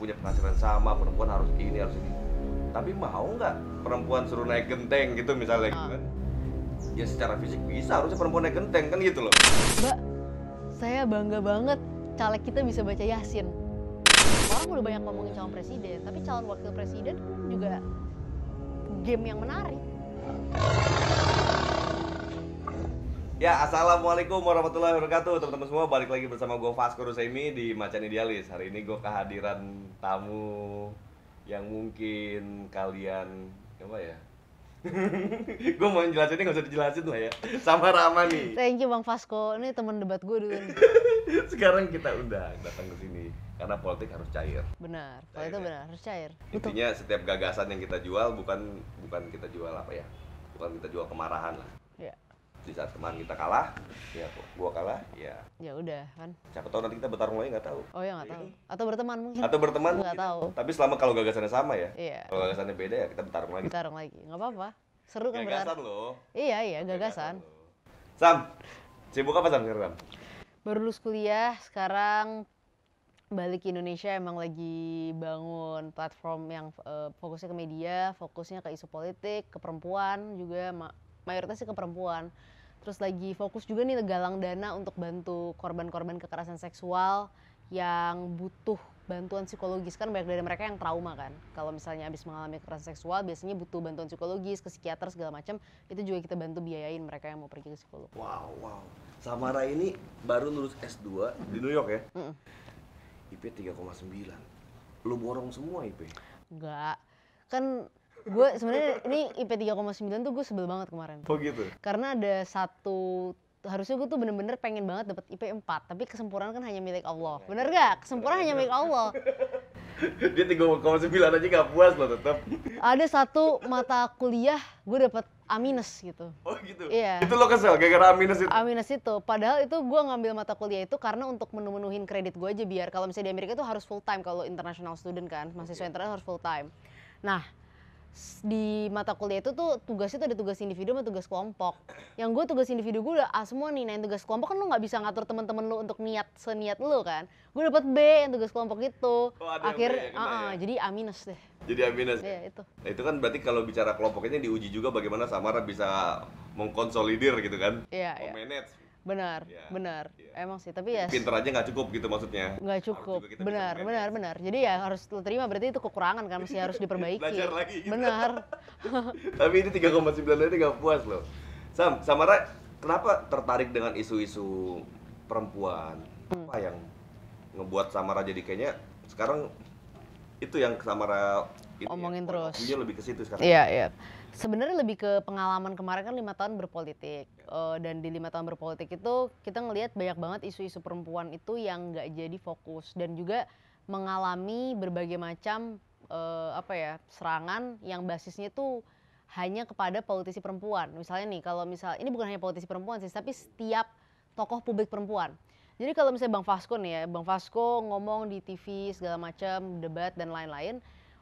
punya penghasilan sama perempuan harus ini harus ini tapi mau nggak perempuan suruh naik genteng gitu misalnya gitu kan ya secara fisik bisa harusnya perempuan naik genteng kan gitu loh mbak saya bangga banget caleg kita bisa baca yasin orang udah banyak ngomongin calon presiden tapi calon wakil presiden juga game yang menarik Ya, assalamualaikum warahmatullahi wabarakatuh, teman-teman semua. Balik lagi bersama gue Vasco Rusemi di Macan Idealis. Hari ini gue kehadiran tamu yang mungkin kalian apa ya? gue mau jelasinnya gak usah dijelasin lah ya sama Rama nih thank you Bang Vasco ini teman debat gue dulu sekarang kita undang datang ke sini karena politik harus cair benar kalau itu ya. benar harus cair intinya Betul. setiap gagasan yang kita jual bukan bukan kita jual apa ya bukan kita jual kemarahan lah ya di saat teman kita kalah ya gua kalah ya ya udah kan siapa tahu nanti kita bertarung lagi nggak tahu oh ya nggak iya. tahu atau berteman mungkin atau berteman nggak tahu tapi selama kalau gagasannya sama ya iya. kalau gagasannya beda ya kita bertarung lagi bertarung lagi nggak apa-apa seru kan gagasan loh iya iya gagasan, gagasan sam sibuk apa sam sekarang baru lulus kuliah sekarang balik ke Indonesia emang lagi bangun platform yang uh, fokusnya ke media, fokusnya ke isu politik, ke perempuan juga mayoritasnya ke perempuan terus lagi fokus juga nih galang dana untuk bantu korban-korban kekerasan seksual yang butuh bantuan psikologis kan banyak dari mereka yang trauma kan kalau misalnya abis mengalami kekerasan seksual biasanya butuh bantuan psikologis ke psikiater segala macam itu juga kita bantu biayain mereka yang mau pergi ke psikolog wow wow Samara ini baru lulus S2 di New York ya mm -mm. IP 3,9 lu borong semua IP enggak kan gue sebenarnya ini IP 3,9 tuh gue sebel banget kemarin. Oh gitu. Karena ada satu harusnya gue tuh bener-bener pengen banget dapet IP 4 tapi kesempurnaan kan hanya milik Allah ya, bener gak? Ya. kesempurnaan hanya milik Allah dia 3,9 aja gak puas loh tetap ada satu mata kuliah gue dapet A minus gitu oh gitu? iya itu lo kesel gara-gara A minus itu? A minus itu padahal itu gue ngambil mata kuliah itu karena untuk menu-menuhin kredit gue aja biar kalau misalnya di Amerika tuh harus full time kalau international student kan mahasiswa okay. internasional harus full time nah di mata kuliah itu tuh tugasnya tuh ada tugas individu sama tugas kelompok. Yang gue tugas individu gue udah A ah, semua nih, nah yang tugas kelompok kan lo gak bisa ngatur temen-temen lo untuk niat seniat lo kan. Gue dapet B yang tugas kelompok itu Oh, Akhir, ya, uh -uh, ya. jadi A minus deh. Jadi A minus. ya itu. Nah, itu kan berarti kalau bicara kelompoknya diuji juga bagaimana Samara bisa mengkonsolidir gitu kan? Iya. Yeah, iya. Manage Benar, ya, benar. Ya. Emang sih, tapi ya pinter aja nggak cukup gitu maksudnya. Nggak cukup. Benar, benar, benar. Jadi ya harus terima berarti itu kekurangan kan masih harus iya, diperbaiki. Belajar lagi. Gitu. Benar. tapi ini 3,9 ini nggak puas loh. Sam, Samara, kenapa tertarik dengan isu-isu perempuan? Hmm. Apa yang ngebuat Samara jadi kayaknya sekarang itu yang Samara ini ya, omongin ya, terus. Dia lebih ke situ sekarang. Iya, iya sebenarnya lebih ke pengalaman kemarin kan lima tahun berpolitik uh, dan di lima tahun berpolitik itu kita ngelihat banyak banget isu-isu perempuan itu yang nggak jadi fokus dan juga mengalami berbagai macam uh, apa ya serangan yang basisnya tuh hanya kepada politisi perempuan misalnya nih kalau misal ini bukan hanya politisi perempuan sih tapi setiap tokoh publik perempuan jadi kalau misalnya bang Fasko nih ya bang Fasko ngomong di TV segala macam debat dan lain-lain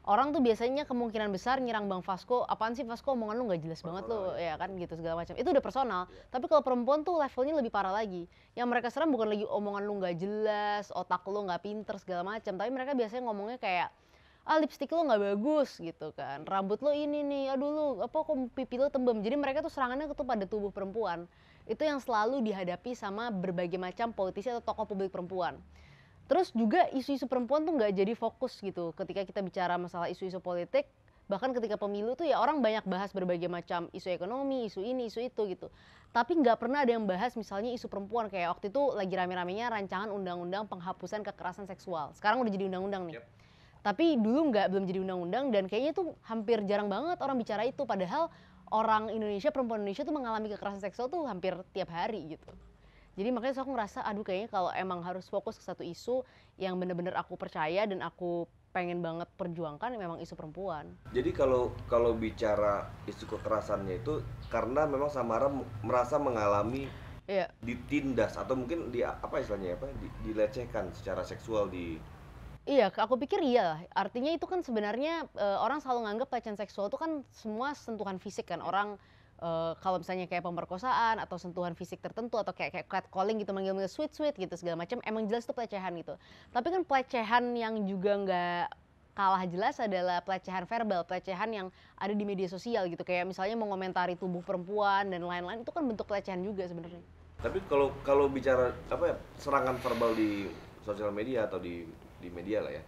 orang tuh biasanya kemungkinan besar nyerang Bang Fasko apaan sih Fasko omongan lu nggak jelas banget lu, iya. ya kan gitu segala macam. Itu udah personal. Yeah. Tapi kalau perempuan tuh levelnya lebih parah lagi. Yang mereka serang bukan lagi omongan lu nggak jelas, otak lu nggak pinter segala macam, tapi mereka biasanya ngomongnya kayak ah lipstick lu nggak bagus gitu kan rambut lo ini nih aduh lu apa kok pipi lu tembem jadi mereka tuh serangannya tuh pada tubuh perempuan itu yang selalu dihadapi sama berbagai macam politisi atau tokoh publik perempuan Terus juga isu-isu perempuan tuh nggak jadi fokus gitu. Ketika kita bicara masalah isu-isu politik, bahkan ketika pemilu tuh ya orang banyak bahas berbagai macam isu ekonomi, isu ini, isu itu gitu. Tapi nggak pernah ada yang bahas misalnya isu perempuan kayak waktu itu lagi rame-ramenya rancangan undang-undang penghapusan kekerasan seksual. Sekarang udah jadi undang-undang nih. Yep. Tapi dulu nggak belum jadi undang-undang dan kayaknya tuh hampir jarang banget orang bicara itu. Padahal orang Indonesia, perempuan Indonesia tuh mengalami kekerasan seksual tuh hampir tiap hari gitu. Jadi makanya so, aku ngerasa aduh kayaknya kalau emang harus fokus ke satu isu yang bener-bener aku percaya dan aku pengen banget perjuangkan ya memang isu perempuan. Jadi kalau kalau bicara isu kekerasannya itu karena memang Samara merasa mengalami iya. ditindas atau mungkin di apa istilahnya apa di, dilecehkan secara seksual di Iya, aku pikir iya. Artinya itu kan sebenarnya e, orang selalu nganggap pelecehan seksual itu kan semua sentuhan fisik kan. Orang uh, kalau misalnya kayak pemerkosaan atau sentuhan fisik tertentu atau kayak kayak catcalling gitu manggil-manggil sweet sweet gitu segala macam emang jelas itu pelecehan gitu tapi kan pelecehan yang juga nggak kalah jelas adalah pelecehan verbal, pelecehan yang ada di media sosial gitu. Kayak misalnya mengomentari tubuh perempuan dan lain-lain itu kan bentuk pelecehan juga sebenarnya. Tapi kalau kalau bicara apa ya serangan verbal di sosial media atau di di media lah ya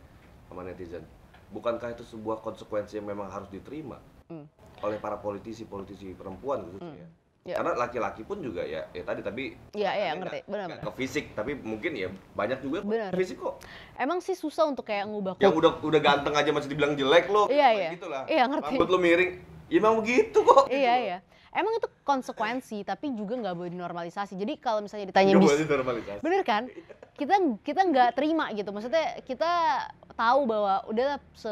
sama netizen, bukankah itu sebuah konsekuensi yang memang harus diterima? mm. oleh para politisi-politisi perempuan gitu mm. ya. Yeah. Karena laki-laki pun juga ya, ya tadi tapi ya ya ngerti. Benar. Ke fisik, tapi mungkin ya banyak juga Bener. fisik kok. Emang sih susah untuk kayak ngubah kok. Yang udah udah ganteng aja masih dibilang jelek lo. Iya, iya. Gitu lah. Iya, ngerti. Rambut lo miring. Ya emang begitu kok. Iya, gitu iya. Emang itu konsekuensi, tapi juga nggak boleh dinormalisasi. Jadi kalau misalnya ditanya bis, boleh dinormalisasi. bener kan? Kita kita nggak terima gitu. Maksudnya kita tahu bahwa udah se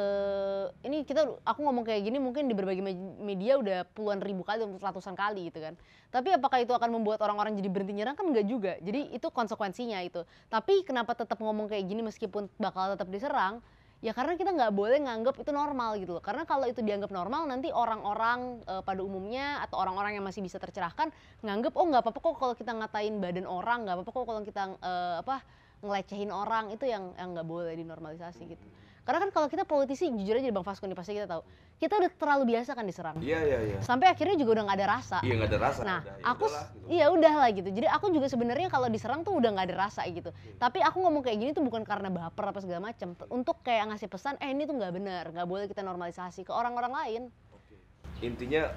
ini kita aku ngomong kayak gini mungkin di berbagai media udah puluhan ribu kali ratusan kali gitu kan tapi apakah itu akan membuat orang-orang jadi berhenti nyerang kan enggak juga jadi itu konsekuensinya itu tapi kenapa tetap ngomong kayak gini meskipun bakal tetap diserang ya karena kita nggak boleh nganggap itu normal gitu loh karena kalau itu dianggap normal nanti orang-orang e, pada umumnya atau orang-orang yang masih bisa tercerahkan nganggap oh nggak apa-apa kok kalau kita ngatain badan orang nggak apa-apa kok kalau kita e, apa ngelecehin orang itu yang yang nggak boleh dinormalisasi gitu karena kan kalau kita politisi jujur aja bang Fasko nih pasti kita tahu kita udah terlalu biasa kan diserang iya iya iya sampai akhirnya juga udah nggak ada rasa iya nggak ada rasa nah udah, ya aku gitu. iya gitu. udah lah gitu jadi aku juga sebenarnya kalau diserang tuh udah nggak ada rasa gitu hmm. tapi aku ngomong kayak gini tuh bukan karena baper apa segala macam untuk kayak ngasih pesan eh ini tuh nggak benar nggak boleh kita normalisasi ke orang-orang lain okay. intinya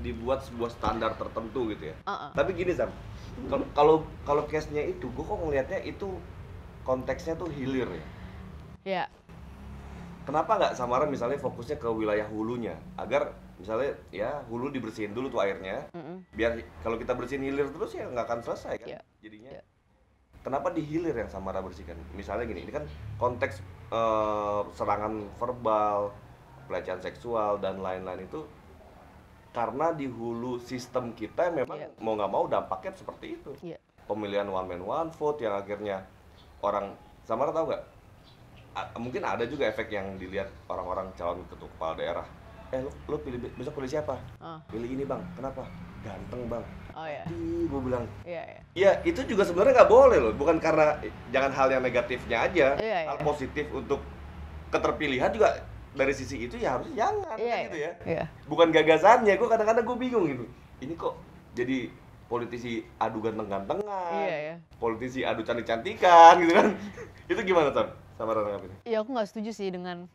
dibuat sebuah standar tertentu gitu ya uh -uh. tapi gini sam kalau kalau case nya itu gue kok ngelihatnya itu konteksnya tuh hilir ya. Iya. Kenapa nggak samaran misalnya fokusnya ke wilayah hulunya agar misalnya ya hulu dibersihin dulu tuh airnya mm -mm. biar kalau kita bersihin hilir terus ya nggak akan selesai kan yeah. jadinya. Yeah. Kenapa di hilir yang samara bersihkan? Misalnya gini, ini kan konteks uh, serangan verbal, pelecehan seksual dan lain-lain itu karena di hulu sistem kita memang yeah. mau nggak mau dampaknya seperti itu. Yeah. Pemilihan one man one vote yang akhirnya orang Samara tahu nggak? Mungkin ada juga efek yang dilihat orang-orang calon ketua kepala daerah. Eh, lo, lo pilih besok pilih siapa? Oh. Pilih ini bang. Kenapa? Ganteng bang. Oh iya. Yeah. gue bilang. Iya. Iya, yeah. itu juga sebenarnya nggak boleh loh. Bukan karena eh, jangan hal yang negatifnya aja. Yeah, iya. hal positif untuk keterpilihan juga dari sisi itu ya harus jangan yeah, kan, gitu ya. Yeah. Iya. Bukan gagasannya. Gue kadang-kadang gue bingung gitu. Ini kok jadi politisi adu ganteng-gantengan, iya, iya. politisi adu cantik-cantikan gitu kan. itu gimana, tuh Sama Rana ini? Iya, aku nggak setuju sih dengan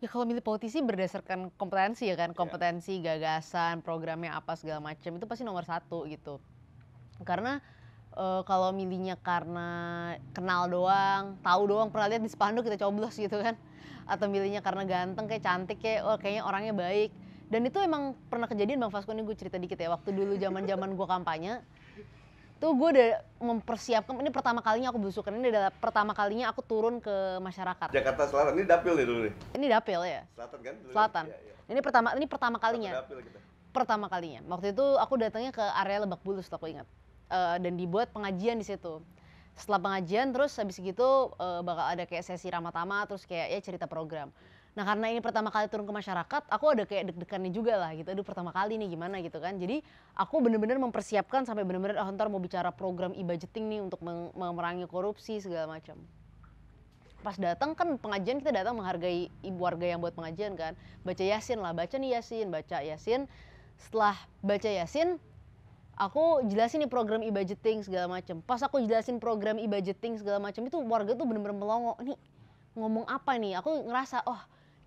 Ya kalau milih politisi berdasarkan kompetensi ya kan, iya. kompetensi, yeah. gagasan, programnya apa segala macam itu pasti nomor satu gitu. Karena uh, kalau milihnya karena kenal doang, tahu doang, pernah lihat di spanduk kita coblos gitu kan. Atau milihnya karena ganteng kayak cantik kayak oh kayaknya orangnya baik dan itu emang pernah kejadian bang Fasko ini gue cerita dikit ya waktu dulu zaman zaman gue kampanye tuh gue udah mempersiapkan ini pertama kalinya aku belusukan ini adalah pertama kalinya aku turun ke masyarakat Jakarta Selatan ini dapil ya dulu nih ini dapil ya Selatan kan dulu Selatan ya, ya. ini pertama ini pertama kalinya dapil kita. pertama kalinya waktu itu aku datangnya ke area Lebak Bulus aku ingat uh, dan dibuat pengajian di situ setelah pengajian terus habis gitu uh, bakal ada kayak sesi ramah-tamah terus kayak ya cerita program Nah karena ini pertama kali turun ke masyarakat, aku ada kayak deg-degannya juga lah gitu. Aduh pertama kali nih gimana gitu kan. Jadi aku bener-bener mempersiapkan sampai bener-bener oh ntar mau bicara program e-budgeting nih untuk memerangi korupsi segala macam. Pas datang kan pengajian kita datang menghargai ibu warga yang buat pengajian kan. Baca Yasin lah, baca nih Yasin, baca Yasin. Setelah baca Yasin, aku jelasin nih program e-budgeting segala macam. Pas aku jelasin program e-budgeting segala macam itu warga tuh bener-bener melongo. Nih ngomong apa nih? Aku ngerasa oh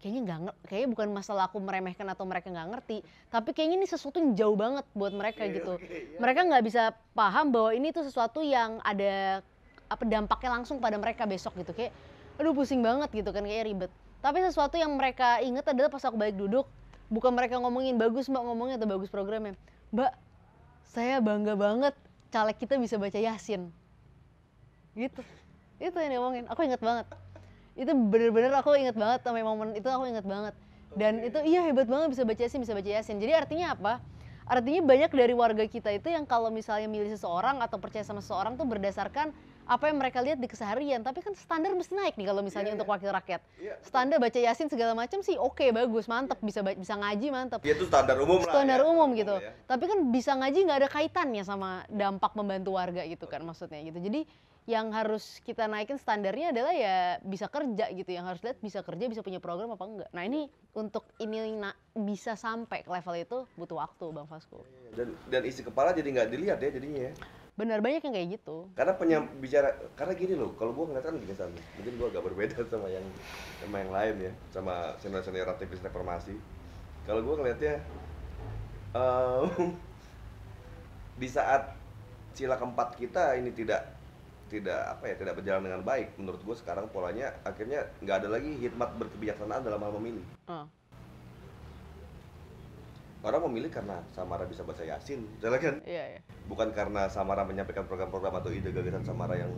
kayaknya nggak kayaknya bukan masalah aku meremehkan atau mereka nggak ngerti tapi kayaknya ini sesuatu yang jauh banget buat mereka okay, iya, gitu okay, iya. yeah. mereka nggak bisa paham bahwa ini tuh sesuatu yang ada apa dampaknya langsung pada mereka besok gitu kayak aduh pusing banget gitu kan kayak ribet tapi sesuatu yang mereka inget adalah pas aku balik duduk bukan mereka ngomongin bagus mbak ngomongnya atau bagus programnya mbak saya bangga banget caleg kita bisa baca yasin gitu itu yang diomongin aku inget banget itu bener-bener aku inget banget sama momen itu aku inget banget dan okay. itu iya hebat banget bisa baca yasin bisa baca yasin jadi artinya apa artinya banyak dari warga kita itu yang kalau misalnya milih seseorang atau percaya sama seseorang tuh berdasarkan apa yang mereka lihat di keseharian tapi kan standar mesti naik nih kalau misalnya yeah, untuk iya. wakil rakyat yeah. Iya, standar baca yasin segala macam sih oke okay, bagus mantep yeah. bisa bisa ngaji mantep iya, itu standar umum standar ya. umum gitu ya. tapi kan bisa ngaji nggak ada kaitannya sama dampak membantu warga gitu kan maksudnya gitu jadi yang harus kita naikin standarnya adalah ya bisa kerja gitu yang harus lihat bisa kerja bisa punya program apa enggak nah ini untuk ini bisa sampai ke level itu butuh waktu bang Fasko iya, dan dan isi kepala jadi nggak dilihat ya jadinya ya benar banyak yang kayak gitu karena penyam bicara karena gini loh kalau gue ngeliat kan gini sama kan, mungkin gue agak berbeda sama yang sama yang lain ya sama senior senior aktivis reformasi kalau gue ngeliatnya um, di saat sila keempat kita ini tidak tidak apa ya tidak berjalan dengan baik menurut gue sekarang polanya akhirnya nggak ada lagi hikmat berkebijaksanaan dalam hal memilih uh. orang memilih karena Samara bisa baca Yasin jelas kan iya, iya. bukan karena Samara menyampaikan program-program atau ide gagasan Samara yang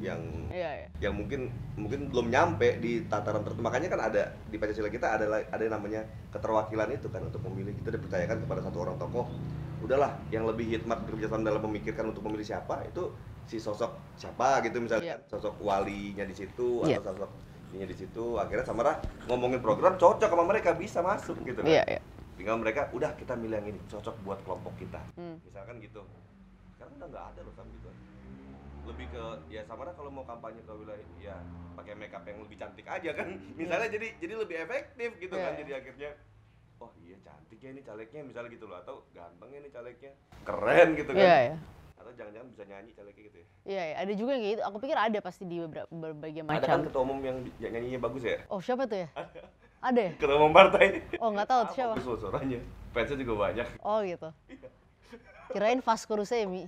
yang iya, iya. yang mungkin mungkin belum nyampe di tataran tertentu makanya kan ada di Pancasila kita ada ada yang namanya keterwakilan itu kan untuk memilih kita dipercayakan kepada satu orang tokoh udahlah yang lebih hikmat berkebijaksanaan dalam memikirkan untuk memilih siapa itu si sosok siapa gitu misalnya yeah. sosok walinya di situ yeah. atau iya. sosok ininya di situ akhirnya Samara ngomongin program cocok sama mereka bisa masuk gitu kan. Yeah, yeah. Tinggal mereka udah kita milih yang ini cocok buat kelompok kita. Hmm. Misalkan gitu. Sekarang udah nggak ada loh sama gitu. Lebih ke ya Samara kalau mau kampanye ke wilayah ya pakai makeup yang lebih cantik aja kan. Hmm. Misalnya yeah. jadi jadi lebih efektif gitu yeah. kan iya, jadi iya. akhirnya oh iya cantik ya ini calegnya misalnya gitu loh atau ganteng ini calegnya keren gitu kan. Yeah, yeah atau jangan-jangan bisa nyanyi caleg gitu ya iya ya, ada juga yang gitu aku pikir ada pasti di beberapa berbagai macam ada kan ketua umum yang nyanyinya bagus ya oh siapa tuh ya ada, ya ketua umum partai oh nggak tahu ah, siapa bagus suaranya fansnya juga banyak oh gitu iya. kirain Vasco Rusemi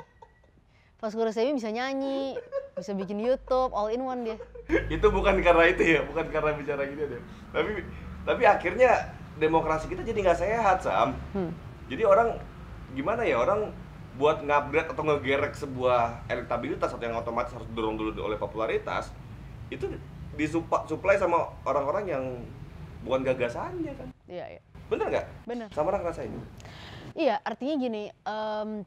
Vasco Rusemi bisa nyanyi bisa bikin YouTube all in one dia itu bukan karena itu ya bukan karena bicara gitu deh tapi tapi akhirnya demokrasi kita jadi nggak sehat sam hmm. jadi orang gimana ya orang buat ngupgrade atau ngegerek sebuah elektabilitas atau yang otomatis harus dorong dulu oleh popularitas itu disuplai sama orang-orang yang bukan gagasannya kan iya iya bener nggak bener sama orang ngerasain iya artinya gini um,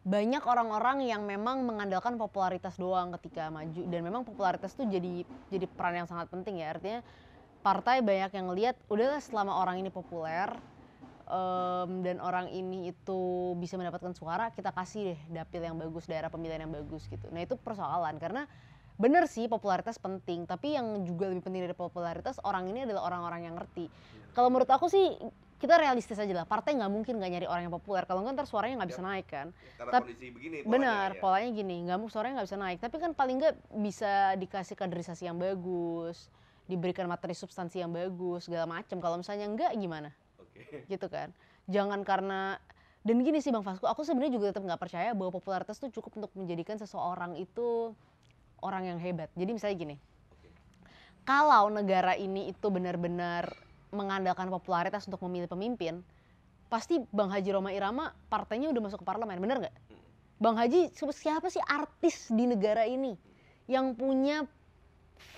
banyak orang-orang yang memang mengandalkan popularitas doang ketika maju dan memang popularitas tuh jadi jadi peran yang sangat penting ya artinya partai banyak yang lihat udahlah selama orang ini populer um, dan orang ini itu bisa mendapatkan suara kita kasih deh dapil yang bagus daerah pemilihan yang bagus gitu nah itu persoalan karena benar sih popularitas penting tapi yang juga lebih penting dari popularitas orang ini adalah orang-orang yang ngerti kalau menurut aku sih kita realistis aja lah partai nggak mungkin nggak nyari orang yang populer kalau nggak ntar suaranya nggak bisa naik kan ya, tapi benar ya. polanya gini nggak mau suaranya nggak bisa naik tapi kan paling nggak bisa dikasih kaderisasi yang bagus diberikan materi substansi yang bagus segala macam kalau misalnya enggak gimana gitu kan jangan karena dan gini sih bang Fasko aku sebenarnya juga tetap nggak percaya bahwa popularitas itu cukup untuk menjadikan seseorang itu orang yang hebat jadi misalnya gini kalau negara ini itu benar-benar mengandalkan popularitas untuk memilih pemimpin pasti bang Haji Roma Irama partainya udah masuk ke parlemen bener nggak bang Haji siapa sih artis di negara ini yang punya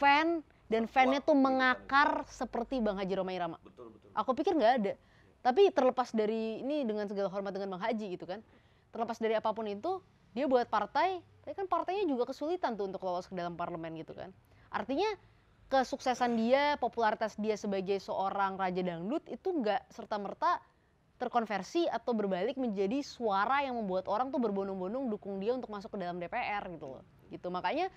fan dan fannya tuh mengakar seperti Bang Haji Roma Irama. Betul, betul. Aku pikir nggak ada tapi terlepas dari ini dengan segala hormat dengan Bang Haji gitu kan terlepas dari apapun itu dia buat partai tapi kan partainya juga kesulitan tuh untuk lolos ke dalam parlemen gitu kan artinya kesuksesan dia popularitas dia sebagai seorang raja dangdut itu nggak serta merta terkonversi atau berbalik menjadi suara yang membuat orang tuh berbondong-bondong dukung dia untuk masuk ke dalam DPR gitu loh gitu makanya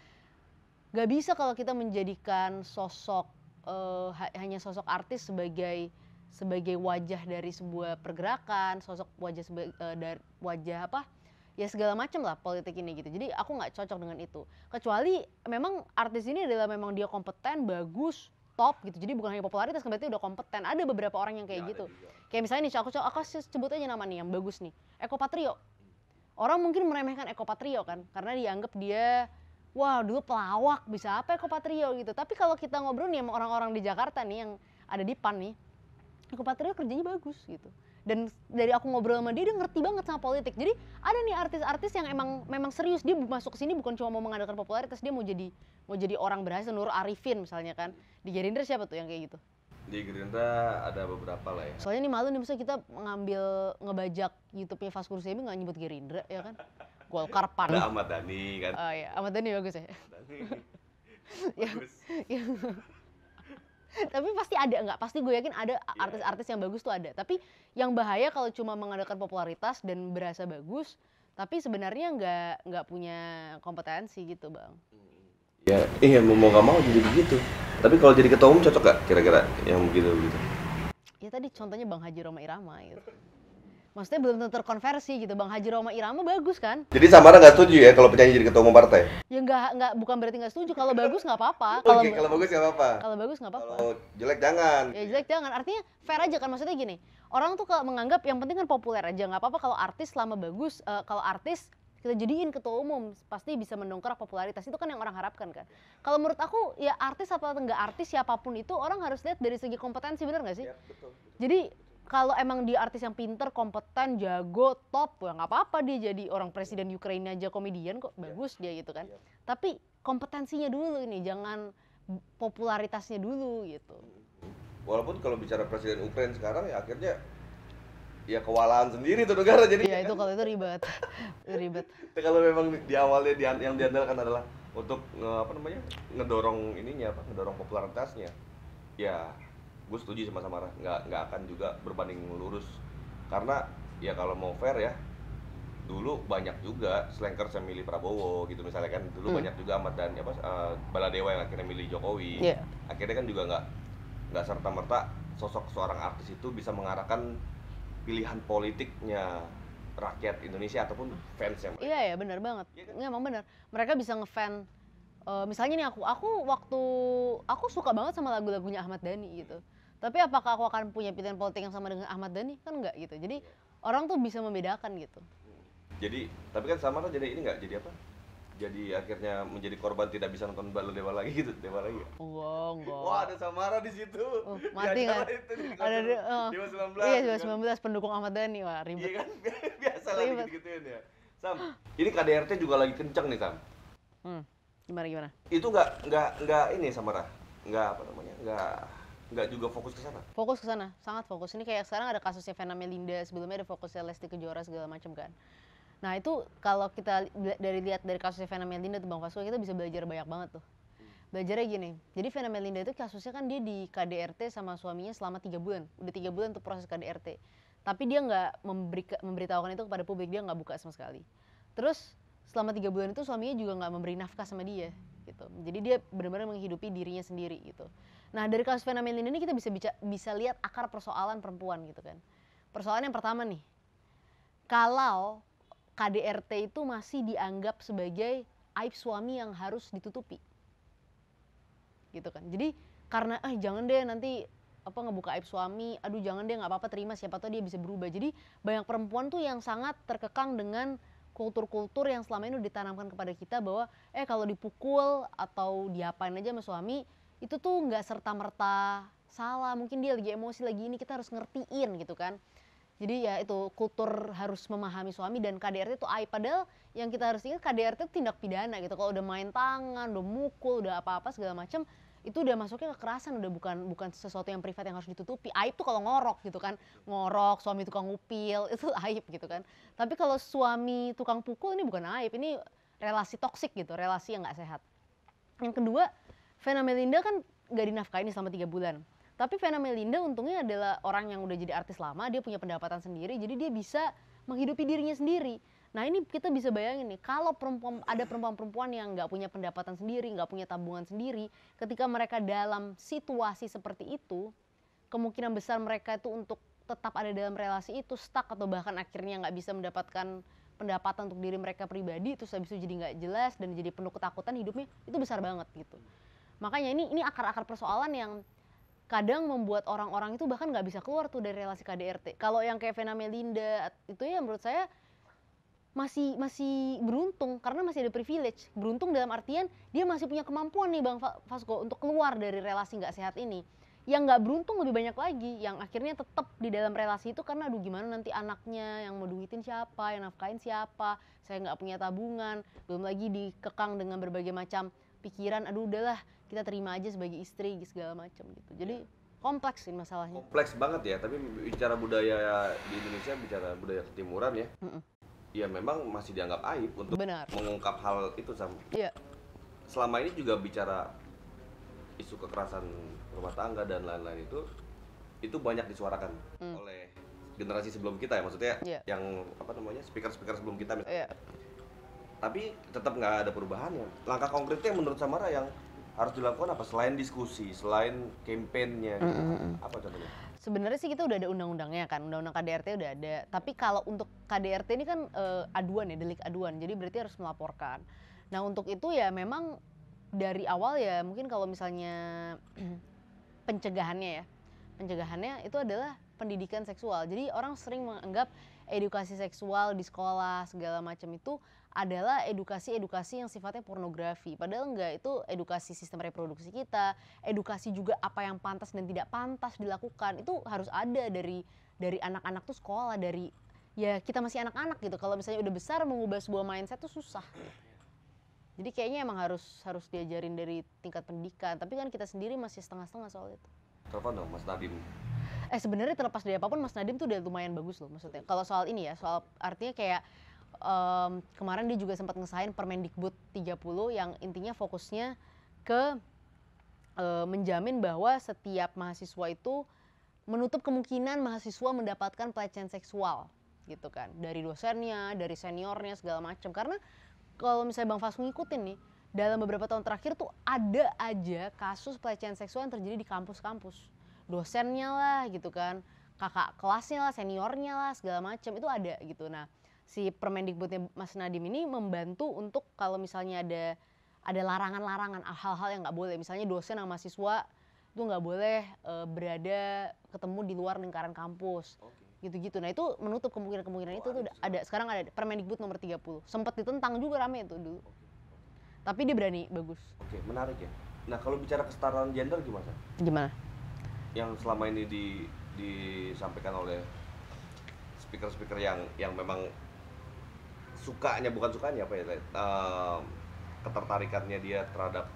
nggak bisa kalau kita menjadikan sosok uh, hanya sosok artis sebagai sebagai wajah dari sebuah pergerakan sosok wajah sebagai uh, eh, dari wajah apa ya segala macam lah politik ini gitu jadi aku nggak cocok dengan itu kecuali memang artis ini adalah memang dia kompeten bagus top gitu jadi bukan hanya popularitas kan berarti udah kompeten ada beberapa orang yang kayak ya, gitu kayak misalnya nih aku aku sebut aja nama nih yang bagus nih Eko Patrio orang mungkin meremehkan Eko Patrio kan karena dianggap dia wah dulu pelawak bisa apa Eko Patrio gitu tapi kalau kita ngobrol nih sama orang-orang di Jakarta nih yang ada di PAN nih aku Patrio kerjanya bagus gitu dan dari aku ngobrol sama dia dia ngerti banget sama politik jadi ada nih artis-artis yang emang memang serius dia masuk ke sini bukan cuma mau mengadakan popularitas dia mau jadi mau jadi orang berhasil Nur Arifin misalnya kan di Gerindra siapa tuh yang kayak gitu di Gerindra ada beberapa lah ya. Soalnya nih malu nih misalnya kita ngambil ngebajak YouTube-nya Fas Kursemi nggak nyebut Gerindra ya kan? Golkar PAN. Ada Ahmad Dhani kan. Oh iya, Ahmad Dhani bagus ya. Dhani. Ya. Ya tapi pasti ada nggak pasti gue yakin ada iya. artis-artis yang bagus tuh ada tapi yang bahaya kalau cuma mengandalkan popularitas dan berasa bagus tapi sebenarnya nggak nggak punya kompetensi gitu bang hmm. ya iya mau nggak mau jadi begitu tapi kalau jadi ketua umum cocok gak kira-kira yang begitu begitu ya tadi contohnya bang Haji Roma Irama gitu maksudnya belum tentu terkonversi gitu. Bang Haji Roma Irama bagus kan? Jadi Samara nggak setuju ya kalau penyanyi jadi ketua umum partai? Ya nggak nggak bukan berarti nggak setuju. Kalau bagus nggak apa-apa. Kalau okay, kalau bagus nggak apa-apa. Kalau bagus nggak apa-apa. jelek jangan. Ya jelek jangan. Artinya fair aja kan maksudnya gini. Orang tuh kalau menganggap yang penting kan populer aja nggak apa-apa kalau artis selama bagus uh, kalau artis kita jadiin ketua umum pasti bisa mendongkrak popularitas itu kan yang orang harapkan kan kalau menurut aku ya artis atau enggak artis siapapun itu orang harus lihat dari segi kompetensi bener nggak sih ya, betul, betul. jadi kalau emang dia artis yang pinter, kompeten, jago, top, ya nggak apa-apa dia jadi orang presiden Ukraina aja komedian kok iya. bagus yeah. dia gitu kan. Yeah. Tapi kompetensinya dulu ini, jangan popularitasnya dulu gitu. Hmm. Walaupun kalau bicara presiden Ukraina sekarang ya akhirnya ya kewalahan sendiri tuh negara jadi. Iya itu kalau itu ribet, ribet. Tapi kalau memang di awalnya di, yang diandalkan adalah untuk apa namanya ngedorong ininya apa ngedorong popularitasnya, ya gue setuju sama Samara nggak nggak akan juga berbanding lurus karena ya kalau mau fair ya dulu banyak juga slankers yang milih Prabowo gitu misalnya kan dulu hmm. banyak juga Ahmad dan apa uh, Baladewa yang akhirnya milih Jokowi yeah. akhirnya kan juga nggak nggak serta merta sosok seorang artis itu bisa mengarahkan pilihan politiknya rakyat Indonesia ataupun fans yang iya ya benar banget ya, kan? emang benar mereka bisa ngefan uh, misalnya nih aku aku waktu aku suka banget sama lagu-lagunya Ahmad Dhani gitu tapi apakah aku akan punya pilihan politik yang sama dengan Ahmad Dhani kan enggak gitu jadi iya. orang tuh bisa membedakan gitu jadi tapi kan sama kan jadi ini enggak jadi apa jadi akhirnya menjadi korban tidak bisa nonton Balon Dewa lagi gitu Dewa lagi wow enggak wah ada Samara di situ uh, mati oh. iya, gitu kan ada di, uh, Dewa 19 iya Dewa 19 kan? pendukung Ahmad Dhani wah ribet iya kan biasa lah gitu gituin ya Sam ini KDRT juga lagi kencang nih Sam hmm, gimana gimana itu enggak enggak enggak ini Samara Enggak apa namanya Enggak nggak juga fokus ke sana? Fokus ke sana, sangat fokus. Ini kayak sekarang ada kasusnya Vena Melinda, sebelumnya ada fokusnya Lesti Kejora segala macam kan. Nah itu kalau kita dari lihat dari kasusnya Vena Melinda tuh Bang Fasko kita bisa belajar banyak banget tuh. Belajarnya gini, jadi Vena Melinda itu kasusnya kan dia di KDRT sama suaminya selama tiga bulan. Udah tiga bulan untuk proses KDRT. Tapi dia nggak memberi, memberitahukan itu kepada publik, dia nggak buka sama sekali. Terus selama tiga bulan itu suaminya juga nggak memberi nafkah sama dia gitu. Jadi dia benar-benar menghidupi dirinya sendiri gitu. Nah dari kasus fenomena ini kita bisa bisa, bisa lihat akar persoalan perempuan gitu kan. Persoalan yang pertama nih, kalau KDRT itu masih dianggap sebagai aib suami yang harus ditutupi, gitu kan. Jadi karena eh, jangan deh nanti apa ngebuka aib suami, aduh jangan deh nggak apa-apa terima siapa tahu dia bisa berubah. Jadi banyak perempuan tuh yang sangat terkekang dengan kultur-kultur yang selama ini ditanamkan kepada kita bahwa eh kalau dipukul atau diapain aja sama suami itu tuh nggak serta merta salah mungkin dia lagi emosi lagi ini kita harus ngertiin gitu kan jadi ya itu kultur harus memahami suami dan KDRT itu aib padahal yang kita harus ingat KDRT itu tindak pidana gitu kalau udah main tangan udah mukul udah apa-apa segala macam itu udah masuknya kekerasan udah bukan bukan sesuatu yang privat yang harus ditutupi aib tuh kalau ngorok gitu kan ngorok suami tukang upil itu aib gitu kan tapi kalau suami tukang pukul ini bukan aib ini relasi toksik gitu relasi yang nggak sehat yang kedua Vena Melinda kan gak ini selama tiga bulan. Tapi Vena Melinda untungnya adalah orang yang udah jadi artis lama, dia punya pendapatan sendiri, jadi dia bisa menghidupi dirinya sendiri. Nah ini kita bisa bayangin nih, kalau perempuan ada perempuan-perempuan yang nggak punya pendapatan sendiri, nggak punya tabungan sendiri, ketika mereka dalam situasi seperti itu, kemungkinan besar mereka itu untuk tetap ada dalam relasi itu stuck atau bahkan akhirnya nggak bisa mendapatkan pendapatan untuk diri mereka pribadi, terus habis itu jadi nggak jelas dan jadi penuh ketakutan hidupnya itu besar banget gitu makanya ini ini akar-akar persoalan yang kadang membuat orang-orang itu bahkan nggak bisa keluar tuh dari relasi KDRT. Kalau yang kayak Vena Melinda itu ya menurut saya masih masih beruntung karena masih ada privilege. Beruntung dalam artian dia masih punya kemampuan nih Bang Fasko untuk keluar dari relasi nggak sehat ini. Yang nggak beruntung lebih banyak lagi yang akhirnya tetap di dalam relasi itu karena aduh gimana nanti anaknya yang mau duitin siapa, yang nafkain siapa, saya nggak punya tabungan, belum lagi dikekang dengan berbagai macam pikiran aduh udahlah kita terima aja sebagai istri segala macam gitu jadi iya. kompleks sih masalahnya kompleks banget ya tapi bicara budaya di Indonesia bicara budaya ketimuran ya mm -mm. ya memang masih dianggap aib untuk Benar. mengungkap hal itu sama iya. selama ini juga bicara isu kekerasan rumah tangga dan lain-lain itu itu banyak disuarakan mm. oleh generasi sebelum kita ya maksudnya yeah. yang apa namanya speaker-speaker sebelum kita Yeah. Tapi tetap nggak ada perubahan ya. Langkah konkretnya menurut Samara yang harus dilakukan apa selain diskusi, selain kampanyenya, gitu. mm -hmm. apa contohnya? Sebenarnya sih kita udah ada undang-undangnya kan, undang-undang KDRT udah ada. Tapi kalau untuk KDRT ini kan uh, aduan ya, delik aduan, jadi berarti harus melaporkan. Nah untuk itu ya memang dari awal ya mungkin kalau misalnya pencegahannya ya, pencegahannya itu adalah pendidikan seksual. Jadi orang sering menganggap edukasi seksual di sekolah segala macam itu adalah edukasi-edukasi yang sifatnya pornografi. Padahal enggak itu edukasi sistem reproduksi kita, edukasi juga apa yang pantas dan tidak pantas dilakukan itu harus ada dari dari anak-anak tuh sekolah dari ya kita masih anak-anak gitu. Kalau misalnya udah besar mengubah sebuah mindset tuh susah. Jadi kayaknya emang harus harus diajarin dari tingkat pendidikan. Tapi kan kita sendiri masih setengah-setengah soal itu. Telepon dong Mas eh sebenarnya terlepas dari apapun Mas Nadim tuh udah lumayan bagus loh maksudnya. Kalau soal ini ya, soal artinya kayak um, kemarin dia juga sempat ngesain Permendikbud 30 yang intinya fokusnya ke uh, menjamin bahwa setiap mahasiswa itu menutup kemungkinan mahasiswa mendapatkan pelecehan seksual gitu kan dari dosennya, dari seniornya segala macam karena kalau misalnya Bang Fasung ngikutin nih dalam beberapa tahun terakhir tuh ada aja kasus pelecehan seksual yang terjadi di kampus-kampus dosennya lah gitu kan kakak kelasnya lah seniornya lah segala macam itu ada gitu nah si Permendikbudnya Mas Nadiem ini membantu untuk kalau misalnya ada ada larangan-larangan hal-hal yang nggak boleh misalnya dosen sama siswa itu nggak boleh e, berada ketemu di luar lingkaran kampus gitu-gitu nah itu menutup kemungkinan-kemungkinan oh, itu ada, tuh ada sekarang ada Permendikbud nomor 30 sempat ditentang juga rame itu dulu okay. tapi dia berani bagus oke menarik ya nah kalau bicara kesetaraan gender gimana gimana yang selama ini di disampaikan oleh speaker-speaker yang yang memang sukanya bukan sukanya apa ya uh, ketertarikannya dia terhadap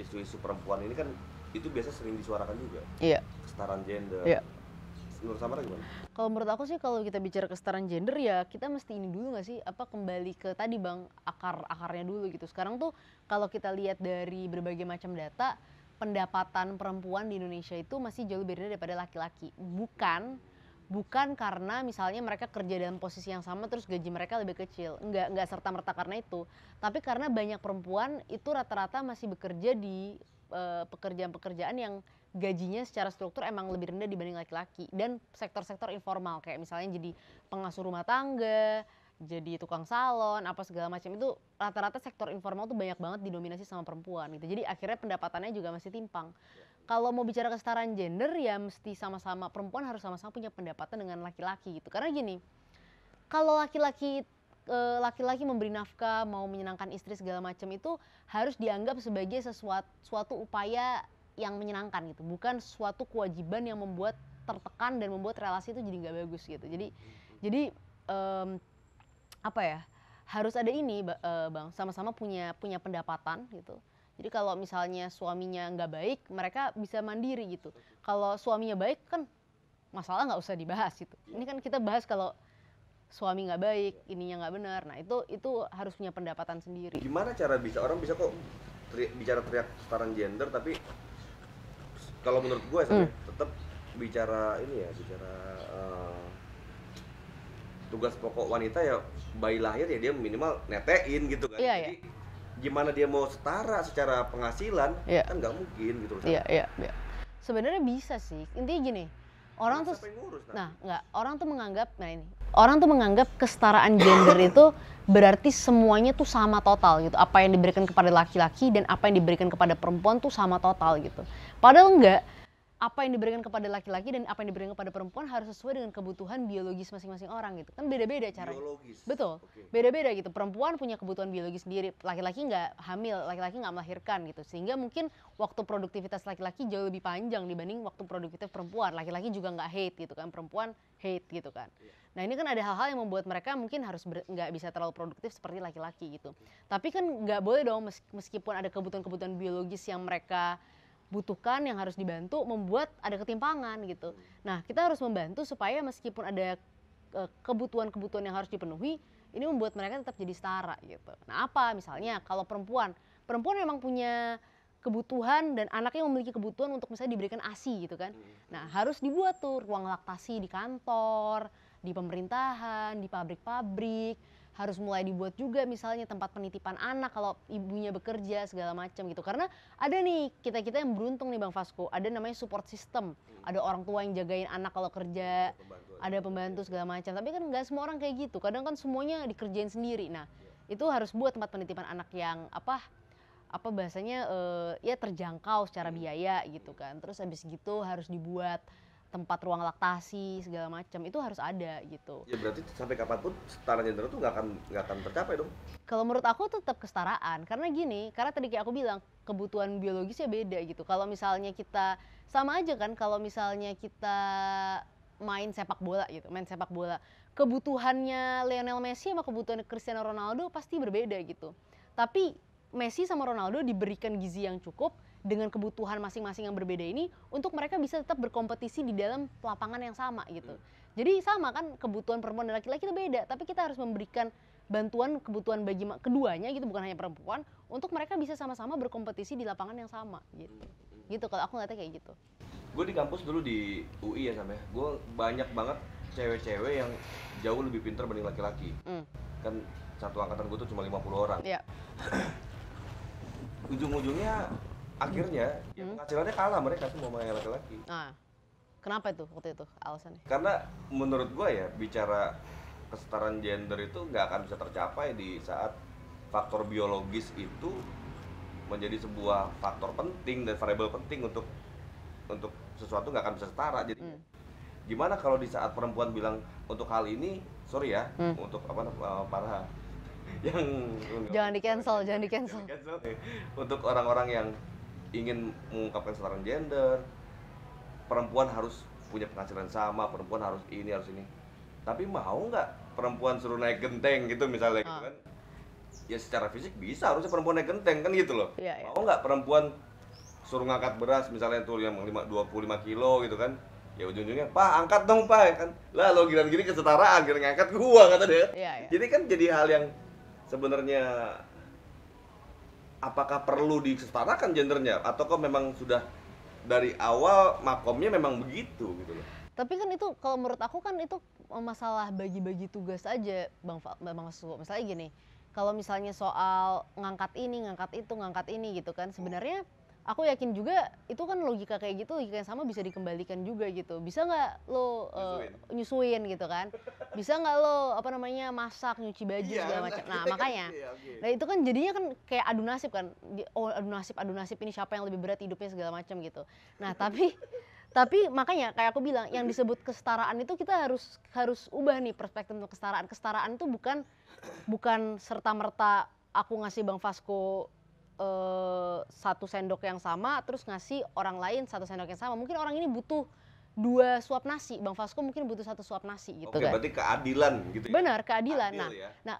isu-isu perempuan ini kan itu biasa sering disuarakan juga iya kesetaraan gender iya menurut sama gimana? Kalau menurut aku sih kalau kita bicara kesetaraan gender ya kita mesti ini dulu nggak sih apa kembali ke tadi bang akar akarnya dulu gitu. Sekarang tuh kalau kita lihat dari berbagai macam data pendapatan perempuan di Indonesia itu masih jauh berbeda daripada laki-laki. Bukan bukan karena misalnya mereka kerja dalam posisi yang sama terus gaji mereka lebih kecil nggak nggak serta merta karena itu tapi karena banyak perempuan itu rata-rata masih bekerja di eh, pekerjaan-pekerjaan yang gajinya secara struktur emang lebih rendah dibanding laki-laki dan sektor-sektor informal kayak misalnya jadi pengasuh rumah tangga jadi tukang salon apa segala macam itu rata-rata sektor informal tuh banyak banget didominasi sama perempuan gitu jadi akhirnya pendapatannya juga masih timpang kalau mau bicara kesetaraan gender ya mesti sama-sama perempuan harus sama-sama punya pendapatan dengan laki-laki gitu karena gini kalau laki-laki eh, laki-laki memberi nafkah mau menyenangkan istri segala macam itu harus dianggap sebagai sesuatu suatu upaya yang menyenangkan gitu bukan suatu kewajiban yang membuat tertekan dan membuat relasi itu jadi nggak bagus gitu jadi jadi um, apa ya harus ada ini eh, bang sama-sama punya punya pendapatan gitu jadi kalau misalnya suaminya nggak baik mereka bisa mandiri gitu kalau suaminya baik kan masalah nggak usah dibahas gitu ini kan kita bahas kalau suami nggak baik ininya nggak benar nah itu itu harus punya pendapatan sendiri gimana cara bisa orang bisa kok teri bicara teriak setaraan gender tapi kalau menurut gue hmm. tetap bicara ini ya bicara uh, tugas pokok wanita ya bayi lahir ya dia minimal netein gitu kan. Yeah, Jadi iya. gimana dia mau setara secara penghasilan yeah. kan nggak mungkin gitu loh. Iya, iya, iya. Sebenarnya bisa sih. Intinya gini, orang tuh ngurus, nah nggak orang tuh menganggap nah ini orang tuh menganggap kesetaraan gender itu berarti semuanya tuh sama total gitu apa yang diberikan kepada laki-laki dan apa yang diberikan kepada perempuan tuh sama total gitu padahal enggak apa yang diberikan kepada laki-laki dan apa yang diberikan kepada perempuan harus sesuai dengan kebutuhan biologis masing-masing orang gitu kan beda-beda cara biologis betul beda beda-beda gitu perempuan punya kebutuhan biologis sendiri laki-laki nggak hamil laki-laki nggak melahirkan gitu sehingga mungkin waktu produktivitas laki-laki jauh lebih panjang dibanding waktu produktivitas perempuan laki-laki juga nggak hate gitu kan perempuan hate gitu kan yeah. nah ini kan ada hal-hal yang membuat mereka mungkin harus nggak bisa terlalu produktif seperti laki-laki gitu tapi kan nggak boleh dong meskipun ada kebutuhan-kebutuhan biologis yang mereka butuhkan, yang harus dibantu, membuat ada ketimpangan gitu. Nah, kita harus membantu supaya meskipun ada e, kebutuhan-kebutuhan yang harus dipenuhi, ini membuat mereka tetap jadi setara gitu. Nah, apa misalnya kalau perempuan, perempuan memang punya kebutuhan dan anaknya memiliki kebutuhan untuk misalnya diberikan ASI gitu kan. Nah, harus dibuat tuh ruang laktasi di kantor, di pemerintahan, di pabrik-pabrik harus mulai dibuat juga misalnya tempat penitipan anak kalau ibunya bekerja segala macam gitu. Karena ada nih kita-kita yang beruntung nih Bang Fasko, ada namanya support system. Hmm. Ada orang tua yang jagain anak kalau kerja, ada pembantu iya. segala macam. Tapi kan nggak semua orang kayak gitu. Kadang kan semuanya dikerjain sendiri. Nah, iya. itu harus buat tempat penitipan anak yang apa apa bahasanya uh, ya terjangkau secara hmm. biaya gitu kan. Terus habis gitu harus dibuat tempat ruang laktasi segala macam itu harus ada gitu. Ya berarti sampai kapanpun setara gender tuh nggak akan nggak akan tercapai dong. Kalau menurut aku tetap kesetaraan karena gini karena tadi kayak aku bilang kebutuhan biologisnya beda gitu. Kalau misalnya kita sama aja kan kalau misalnya kita main sepak bola gitu, main sepak bola. Kebutuhannya Lionel Messi sama kebutuhan Cristiano Ronaldo pasti berbeda gitu. Tapi Messi sama Ronaldo diberikan gizi yang cukup, dengan kebutuhan masing-masing yang berbeda ini untuk mereka bisa tetap berkompetisi di dalam lapangan yang sama gitu. Hmm. Jadi sama kan kebutuhan perempuan dan laki-laki itu beda, tapi kita harus memberikan bantuan kebutuhan bagi keduanya gitu bukan hanya perempuan untuk mereka bisa sama-sama berkompetisi di lapangan yang sama gitu. Hmm. Gitu kalau aku ngeliatnya kayak gitu. Gue di kampus dulu di UI ya sampe, ya. gue banyak banget cewek-cewek yang jauh lebih pinter dibanding laki-laki. Mm. Kan satu angkatan gue tuh cuma 50 orang. Yeah. Iya. Ujung-ujungnya akhirnya hmm. ya penghasilannya kalah mereka semua mau yang laki-laki. Nah, kenapa itu waktu itu alasannya? Karena menurut gue ya bicara kesetaraan gender itu nggak akan bisa tercapai di saat faktor biologis itu menjadi sebuah faktor penting dan variabel penting untuk untuk sesuatu nggak akan bisa setara jadi hmm. gimana kalau di saat perempuan bilang untuk hal ini sorry ya hmm. untuk apa eh, para yang jangan di cancel jangan di cancel eh, untuk orang-orang yang ingin mengungkapkan kesetaraan gender perempuan harus punya penghasilan sama perempuan harus ini harus ini tapi mau nggak perempuan suruh naik genteng gitu misalnya gitu ah. gitu kan ya secara fisik bisa harusnya perempuan naik genteng kan gitu loh ya, ya. mau nggak perempuan suruh ngangkat beras misalnya tuh yang lima kilo gitu kan ya ujung-ujungnya pak angkat dong pak kan lah lo giliran gini kesetaraan gini ngangkat gua kata dia ya, ya. jadi kan jadi hal yang sebenarnya apakah perlu disetarakan gendernya atau kok memang sudah dari awal makomnya memang begitu gitu loh. Tapi kan itu kalau menurut aku kan itu masalah bagi-bagi tugas aja Bang Bang Masuk. Misalnya gini, kalau misalnya soal ngangkat ini, ngangkat itu, ngangkat ini gitu kan sebenarnya hmm aku yakin juga itu kan logika kayak gitu logika yang sama bisa dikembalikan juga gitu bisa nggak lo uh, nyusuin. nyusuin gitu kan bisa nggak lo apa namanya masak nyuci baju iya, segala macam nah, nah makanya iya, nah itu kan jadinya kan kayak adu nasib kan oh adu nasib adu nasib ini siapa yang lebih berat hidupnya segala macam gitu nah tapi tapi makanya kayak aku bilang yang disebut kesetaraan itu kita harus harus ubah nih perspektif untuk kesetaraan kesetaraan itu bukan bukan serta merta aku ngasih bang Fasko uh, satu sendok yang sama terus ngasih orang lain satu sendok yang sama mungkin orang ini butuh dua suap nasi bang Fasko mungkin butuh satu suap nasi gitu Oke, kan berarti keadilan gitu ya? benar keadilan Adil, nah ya? nah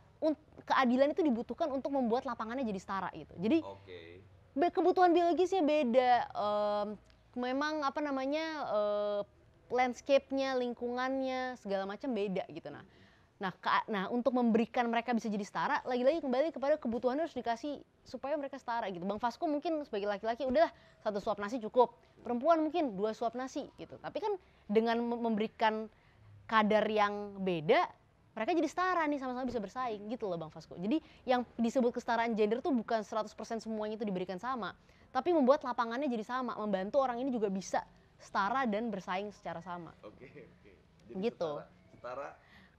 keadilan itu dibutuhkan untuk membuat lapangannya jadi setara gitu jadi okay. kebutuhan biologisnya beda um, memang apa namanya uh, landscape-nya lingkungannya segala macam beda gitu nah Nah, ke, nah untuk memberikan mereka bisa jadi setara, lagi-lagi kembali kepada kebutuhan harus dikasih supaya mereka setara gitu. Bang Fasko mungkin sebagai laki-laki udahlah satu suap nasi cukup, perempuan mungkin dua suap nasi gitu. Tapi kan dengan memberikan kadar yang beda, mereka jadi setara nih sama-sama bisa bersaing gitu loh Bang Fasko. Jadi yang disebut kesetaraan gender tuh bukan 100% semuanya itu diberikan sama, tapi membuat lapangannya jadi sama, membantu orang ini juga bisa setara dan bersaing secara sama. Oke, oke. Jadi gitu. Setara, setara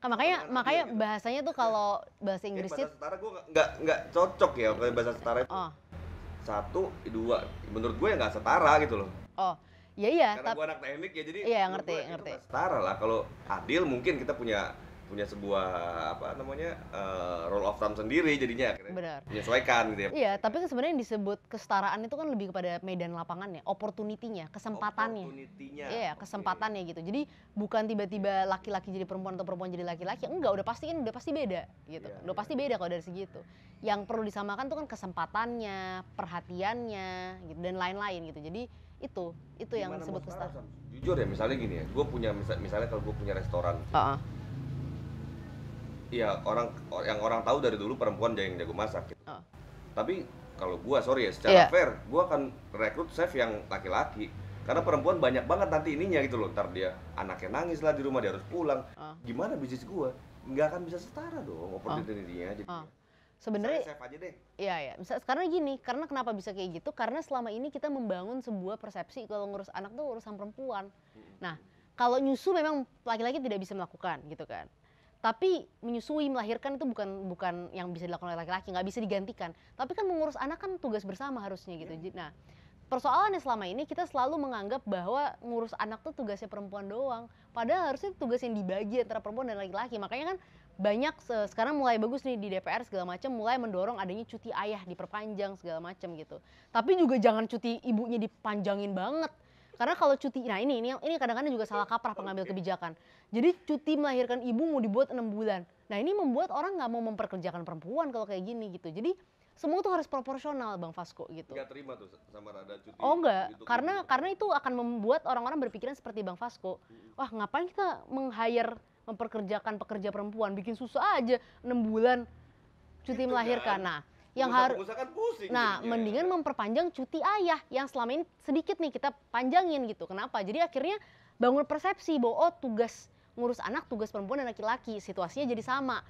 Ah, makanya makanya gitu ya. bahasanya tuh kalau bahasa Inggris itu setara gue nggak nggak cocok ya kalau bahasa setara itu oh. satu dua menurut gue ya nggak setara gitu loh oh iya iya karena gue anak teknik ya jadi iya ngerti ngerti setara lah kalau adil mungkin kita punya punya sebuah apa namanya uh, role of thumb sendiri jadinya akhirnya Benar. menyesuaikan gitu ya. Iya, tapi sebenarnya yang disebut kesetaraan itu kan lebih kepada medan lapangannya, opportunity-nya, kesempatannya. Opportunity-nya. Iya, okay. kesempatannya gitu. Jadi bukan tiba-tiba laki-laki jadi perempuan atau perempuan jadi laki-laki, enggak, udah pasti kan udah pasti beda gitu. Yeah, udah yeah. pasti beda kalau dari segi itu. Yang perlu disamakan tuh kan kesempatannya, perhatiannya gitu dan lain-lain gitu. Jadi itu itu Gimana yang disebut kesetaraan. Jujur ya, misalnya gini ya, gue punya misalnya kalau gue punya restoran. Gitu. Uh -uh Iya, orang yang orang tahu dari dulu perempuan yang jago masak gitu. Oh. Tapi kalau gua sorry ya, secara yeah. fair, gua akan rekrut chef yang laki-laki. Karena perempuan banyak banget nanti ininya gitu loh, ntar dia anaknya nangis lah di rumah dia harus pulang. Oh. Gimana bisnis gua? Nggak akan bisa setara dong opportunity-nya. Oh. Oh. Sebenarnya chef aja deh. Iya ya, bisa karena gini, karena kenapa bisa kayak gitu? Karena selama ini kita membangun sebuah persepsi kalau ngurus anak tuh urusan perempuan. Hmm. Nah, kalau nyusu memang laki-laki tidak bisa melakukan gitu kan tapi menyusui melahirkan itu bukan bukan yang bisa dilakukan oleh laki-laki nggak bisa digantikan tapi kan mengurus anak kan tugas bersama harusnya gitu yeah. nah persoalannya selama ini kita selalu menganggap bahwa ngurus anak tuh tugasnya perempuan doang padahal harusnya tugas yang dibagi antara perempuan dan laki-laki makanya kan banyak sekarang mulai bagus nih di DPR segala macam mulai mendorong adanya cuti ayah diperpanjang segala macam gitu tapi juga jangan cuti ibunya dipanjangin banget karena kalau cuti, nah ini ini ini kadang-kadang juga salah kaprah pengambil kebijakan. Jadi cuti melahirkan ibu mau dibuat enam bulan. Nah ini membuat orang nggak mau memperkerjakan perempuan kalau kayak gini gitu. Jadi semua tuh harus proporsional Bang Fasko gitu. Enggak terima tuh sama rada cuti. Oh enggak, gitu. karena karena itu akan membuat orang-orang berpikiran seperti Bang Fasko. Wah, ngapain kita meng-hire memperkerjakan pekerja perempuan bikin susah aja enam bulan cuti melahirkan. Kan? Nah, yang harus nah jadinya. mendingan memperpanjang cuti ayah yang selama ini sedikit nih kita panjangin gitu kenapa jadi akhirnya bangun persepsi bahwa oh tugas ngurus anak tugas perempuan dan laki-laki situasinya jadi sama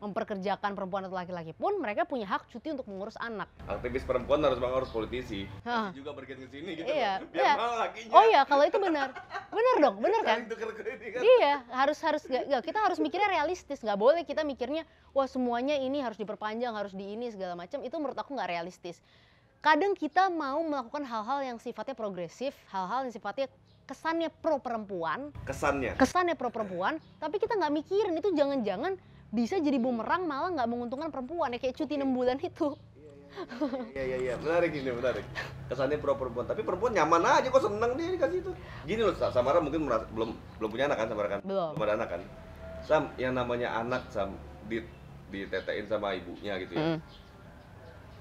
memperkerjakan perempuan atau laki-laki pun mereka punya hak cuti untuk mengurus anak. Aktivis perempuan harus harus politisi. Hah. juga bergen ke sini gitu. Iya. Biar iya. lakinya. Oh iya, kalau itu benar. Benar dong, benar kan? kan. iya, harus harus gak, kita harus mikirnya realistis, nggak boleh kita mikirnya wah semuanya ini harus diperpanjang, harus di ini segala macam. Itu menurut aku nggak realistis. Kadang kita mau melakukan hal-hal yang sifatnya progresif, hal-hal yang sifatnya kesannya pro perempuan kesannya kesannya pro perempuan tapi kita nggak mikirin itu jangan-jangan bisa jadi iya. bumerang malah nggak menguntungkan perempuan ya kayak cuti enam okay. bulan itu iya iya iya menarik ini menarik kesannya pro perempuan tapi perempuan nyaman aja kok seneng dia dikasih itu gini loh Samara mungkin merasa, belum belum punya anak kan Samara kan belum, belum ada anak kan Sam yang namanya anak Sam di ditetein sama ibunya gitu ya mm.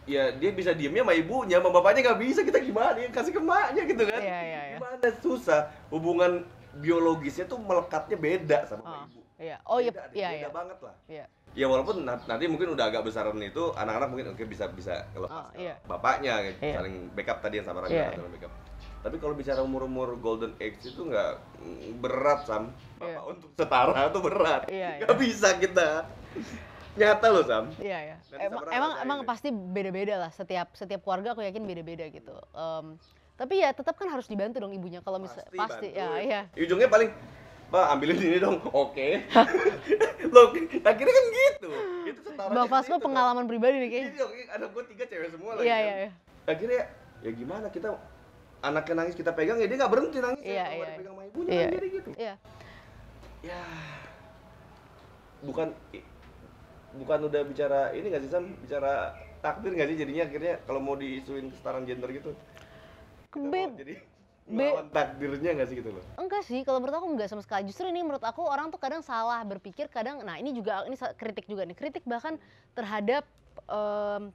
ya dia bisa diemnya sama ibunya sama bapaknya nggak bisa kita gimana yang kasih ke maknya gitu kan Iya, iya, iya. gimana susah hubungan biologisnya tuh melekatnya beda sama oh. ibu Iya. Oh iya. Beda, iya, beda yeah. banget lah. Iya. Ya walaupun nanti mungkin udah agak besaran itu anak-anak mungkin oke bisa bisa kalau oh, yeah. bapaknya yeah. Iya. saling backup tadi yang sama Rangga iya. yeah. backup. Tapi kalau bicara umur-umur golden age itu nggak berat sam. Iya. Bapak yeah. untuk setara itu berat. Iya, yeah. Gak bisa kita. Nyata loh sam. Iya ya. Emang emang, emang gitu. pasti beda-beda lah setiap setiap keluarga aku yakin beda-beda gitu. Um, tapi ya tetap kan harus dibantu dong ibunya kalau misal pasti, pasti bantu. ya iya. Ujungnya paling Pak ambilin ini dong, oke. Okay. Loh, akhirnya kan gitu. Itu setara. Bang Fasko pengalaman dong. pribadi nih kayaknya. Jadi, iya, iya, ada gue tiga cewek semua lagi. Iya, gitu. iya, iya. Akhirnya ya gimana kita anaknya nangis kita pegang ya dia nggak berhenti nangis iya, ya, iya. iya dipegang sama ibunya iya. kan gitu. Iya. Ya bukan bukan udah bicara ini nggak sih Sam bicara takdir nggak sih jadinya akhirnya kalau mau diisuin kesetaraan gender gitu. Kebet. Jadi melawan takdirnya nggak sih gitu loh? Enggak sih, kalau menurut aku nggak sama sekali. Justru ini menurut aku orang tuh kadang salah berpikir, kadang nah ini juga ini kritik juga nih, kritik bahkan terhadap um,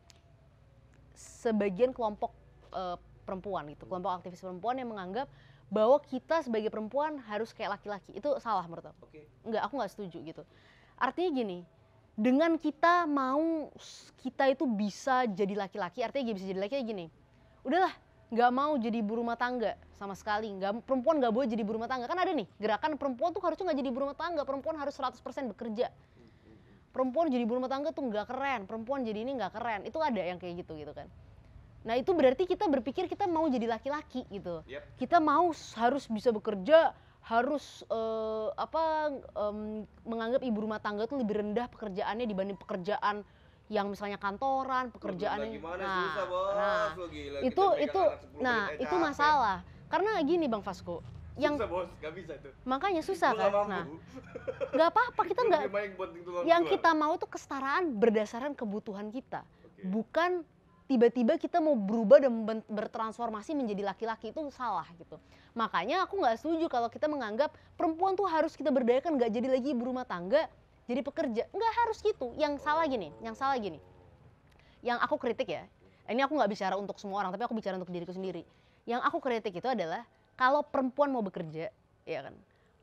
sebagian kelompok uh, perempuan gitu, kelompok aktivis perempuan yang menganggap bahwa kita sebagai perempuan harus kayak laki-laki itu salah menurut aku. Okay. Enggak, aku nggak setuju gitu. Artinya gini, dengan kita mau kita itu bisa jadi laki-laki, artinya bisa jadi laki-laki gini. Udahlah, nggak mau jadi ibu rumah tangga sama sekali nggak perempuan nggak boleh jadi ibu rumah tangga kan ada nih gerakan perempuan tuh harusnya nggak jadi ibu rumah tangga perempuan harus 100% bekerja perempuan jadi ibu rumah tangga tuh nggak keren perempuan jadi ini nggak keren itu ada yang kayak gitu gitu kan nah itu berarti kita berpikir kita mau jadi laki-laki gitu yep. kita mau harus bisa bekerja harus uh, apa um, menganggap ibu rumah tangga tuh lebih rendah pekerjaannya dibanding pekerjaan yang misalnya kantoran pekerjaan yang, nah, susah, nah itu itu nah itu masalah karena gini Bang Fasko, yang susah bos, gak bisa itu. Makanya susah kan. Gak nah, nggak apa-apa kita nggak. Yang kita mau tuh kesetaraan berdasarkan kebutuhan kita, okay. bukan tiba-tiba kita mau berubah dan bertransformasi menjadi laki-laki itu salah gitu. Makanya aku nggak setuju kalau kita menganggap perempuan tuh harus kita berdayakan nggak jadi lagi ibu rumah tangga, jadi pekerja. Nggak harus gitu. Yang salah gini, yang salah gini. Yang aku kritik ya, ini aku nggak bicara untuk semua orang, tapi aku bicara untuk diriku sendiri yang aku kritik itu adalah kalau perempuan mau bekerja, ya kan,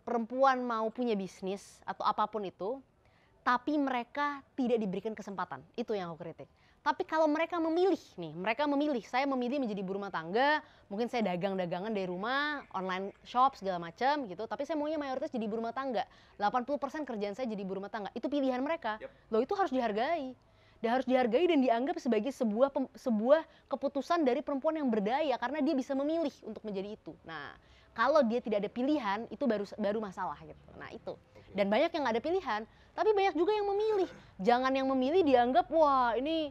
perempuan mau punya bisnis atau apapun itu, tapi mereka tidak diberikan kesempatan. Itu yang aku kritik. Tapi kalau mereka memilih nih, mereka memilih, saya memilih menjadi ibu rumah tangga, mungkin saya dagang-dagangan dari rumah, online shop segala macam gitu, tapi saya maunya mayoritas jadi ibu rumah tangga. 80% kerjaan saya jadi ibu rumah tangga. Itu pilihan mereka. Yep. Loh itu harus dihargai dan harus dihargai dan dianggap sebagai sebuah sebuah keputusan dari perempuan yang berdaya karena dia bisa memilih untuk menjadi itu. Nah, kalau dia tidak ada pilihan itu baru baru masalah gitu. Nah, itu. Dan banyak yang nggak ada pilihan, tapi banyak juga yang memilih. Jangan yang memilih dianggap wah ini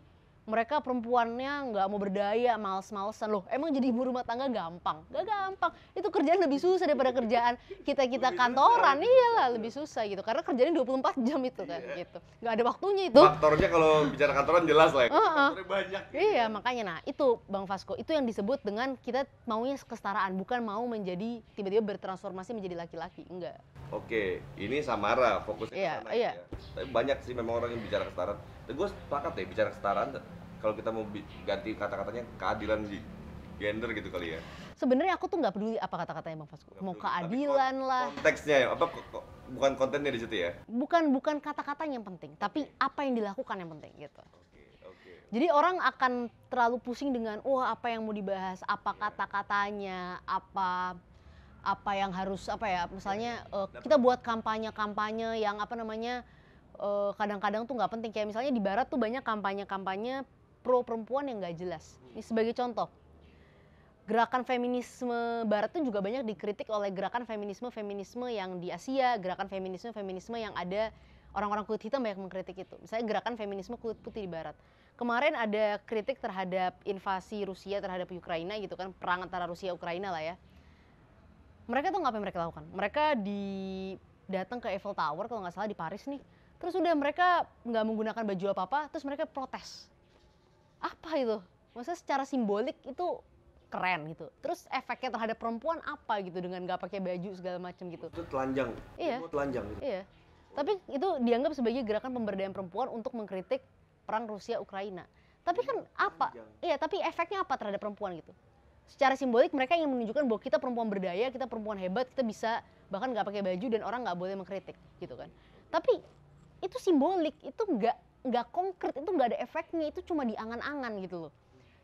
mereka perempuannya nggak mau berdaya, males-malesan loh. Emang jadi ibu rumah tangga gampang? Gak gampang. Itu kerjaan lebih susah daripada kerjaan kita-kita kantoran. Iyalah, lebih susah gitu. Karena kerjanya 24 jam itu kan yeah. gitu. Gak ada waktunya itu. Faktornya kalau bicara kantoran jelas lah ya. Uh -uh. banyak. Gitu. Iya, makanya nah itu Bang Fasko, itu yang disebut dengan kita maunya kesetaraan, bukan mau menjadi tiba-tiba bertransformasi menjadi laki-laki. Enggak. Oke, ini samara fokusnya yeah, Iya. iya. Gitu ya. Tapi banyak sih memang orang yang bicara kesetaraan. gue sepakat ya bicara kesetaraan kalau kita mau ganti kata-katanya keadilan si gender gitu kali ya sebenarnya aku tuh nggak peduli apa kata-katanya bang Fasko mau keadilan kon lah konteksnya ya apa bukan kontennya di situ ya bukan bukan kata-katanya yang penting tapi apa yang dilakukan yang penting gitu okay, jadi orang akan terlalu pusing dengan wah oh, apa yang mau dibahas apa iya. kata-katanya apa apa yang harus apa ya misalnya uh, kita buat kampanye-kampanye yang apa namanya eh, kadang-kadang uh, tuh nggak penting kayak misalnya di barat tuh banyak kampanye-kampanye pro perempuan yang nggak jelas. Ini sebagai contoh, gerakan feminisme barat itu juga banyak dikritik oleh gerakan feminisme-feminisme yang di Asia, gerakan feminisme-feminisme yang ada orang-orang kulit hitam banyak mengkritik itu. Misalnya gerakan feminisme kulit putih di barat. Kemarin ada kritik terhadap invasi Rusia terhadap Ukraina gitu kan, perang antara Rusia Ukraina lah ya. Mereka tuh ngapain mereka lakukan? Mereka di datang ke Eiffel Tower kalau nggak salah di Paris nih. Terus udah mereka nggak menggunakan baju apa-apa, terus mereka protes apa itu maksudnya secara simbolik itu keren gitu. Terus efeknya terhadap perempuan apa gitu dengan gak pakai baju segala macam gitu? Itu telanjang. Iya. Itu telanjang. Gitu. Iya. Tapi itu dianggap sebagai gerakan pemberdayaan perempuan untuk mengkritik perang Rusia Ukraina. Tapi kan apa? Telanjang. Iya, tapi efeknya apa terhadap perempuan gitu? Secara simbolik mereka ingin menunjukkan bahwa kita perempuan berdaya, kita perempuan hebat, kita bisa bahkan nggak pakai baju dan orang nggak boleh mengkritik gitu kan. Tapi itu simbolik, itu nggak nggak konkret itu nggak ada efeknya itu cuma diangan-angan gitu loh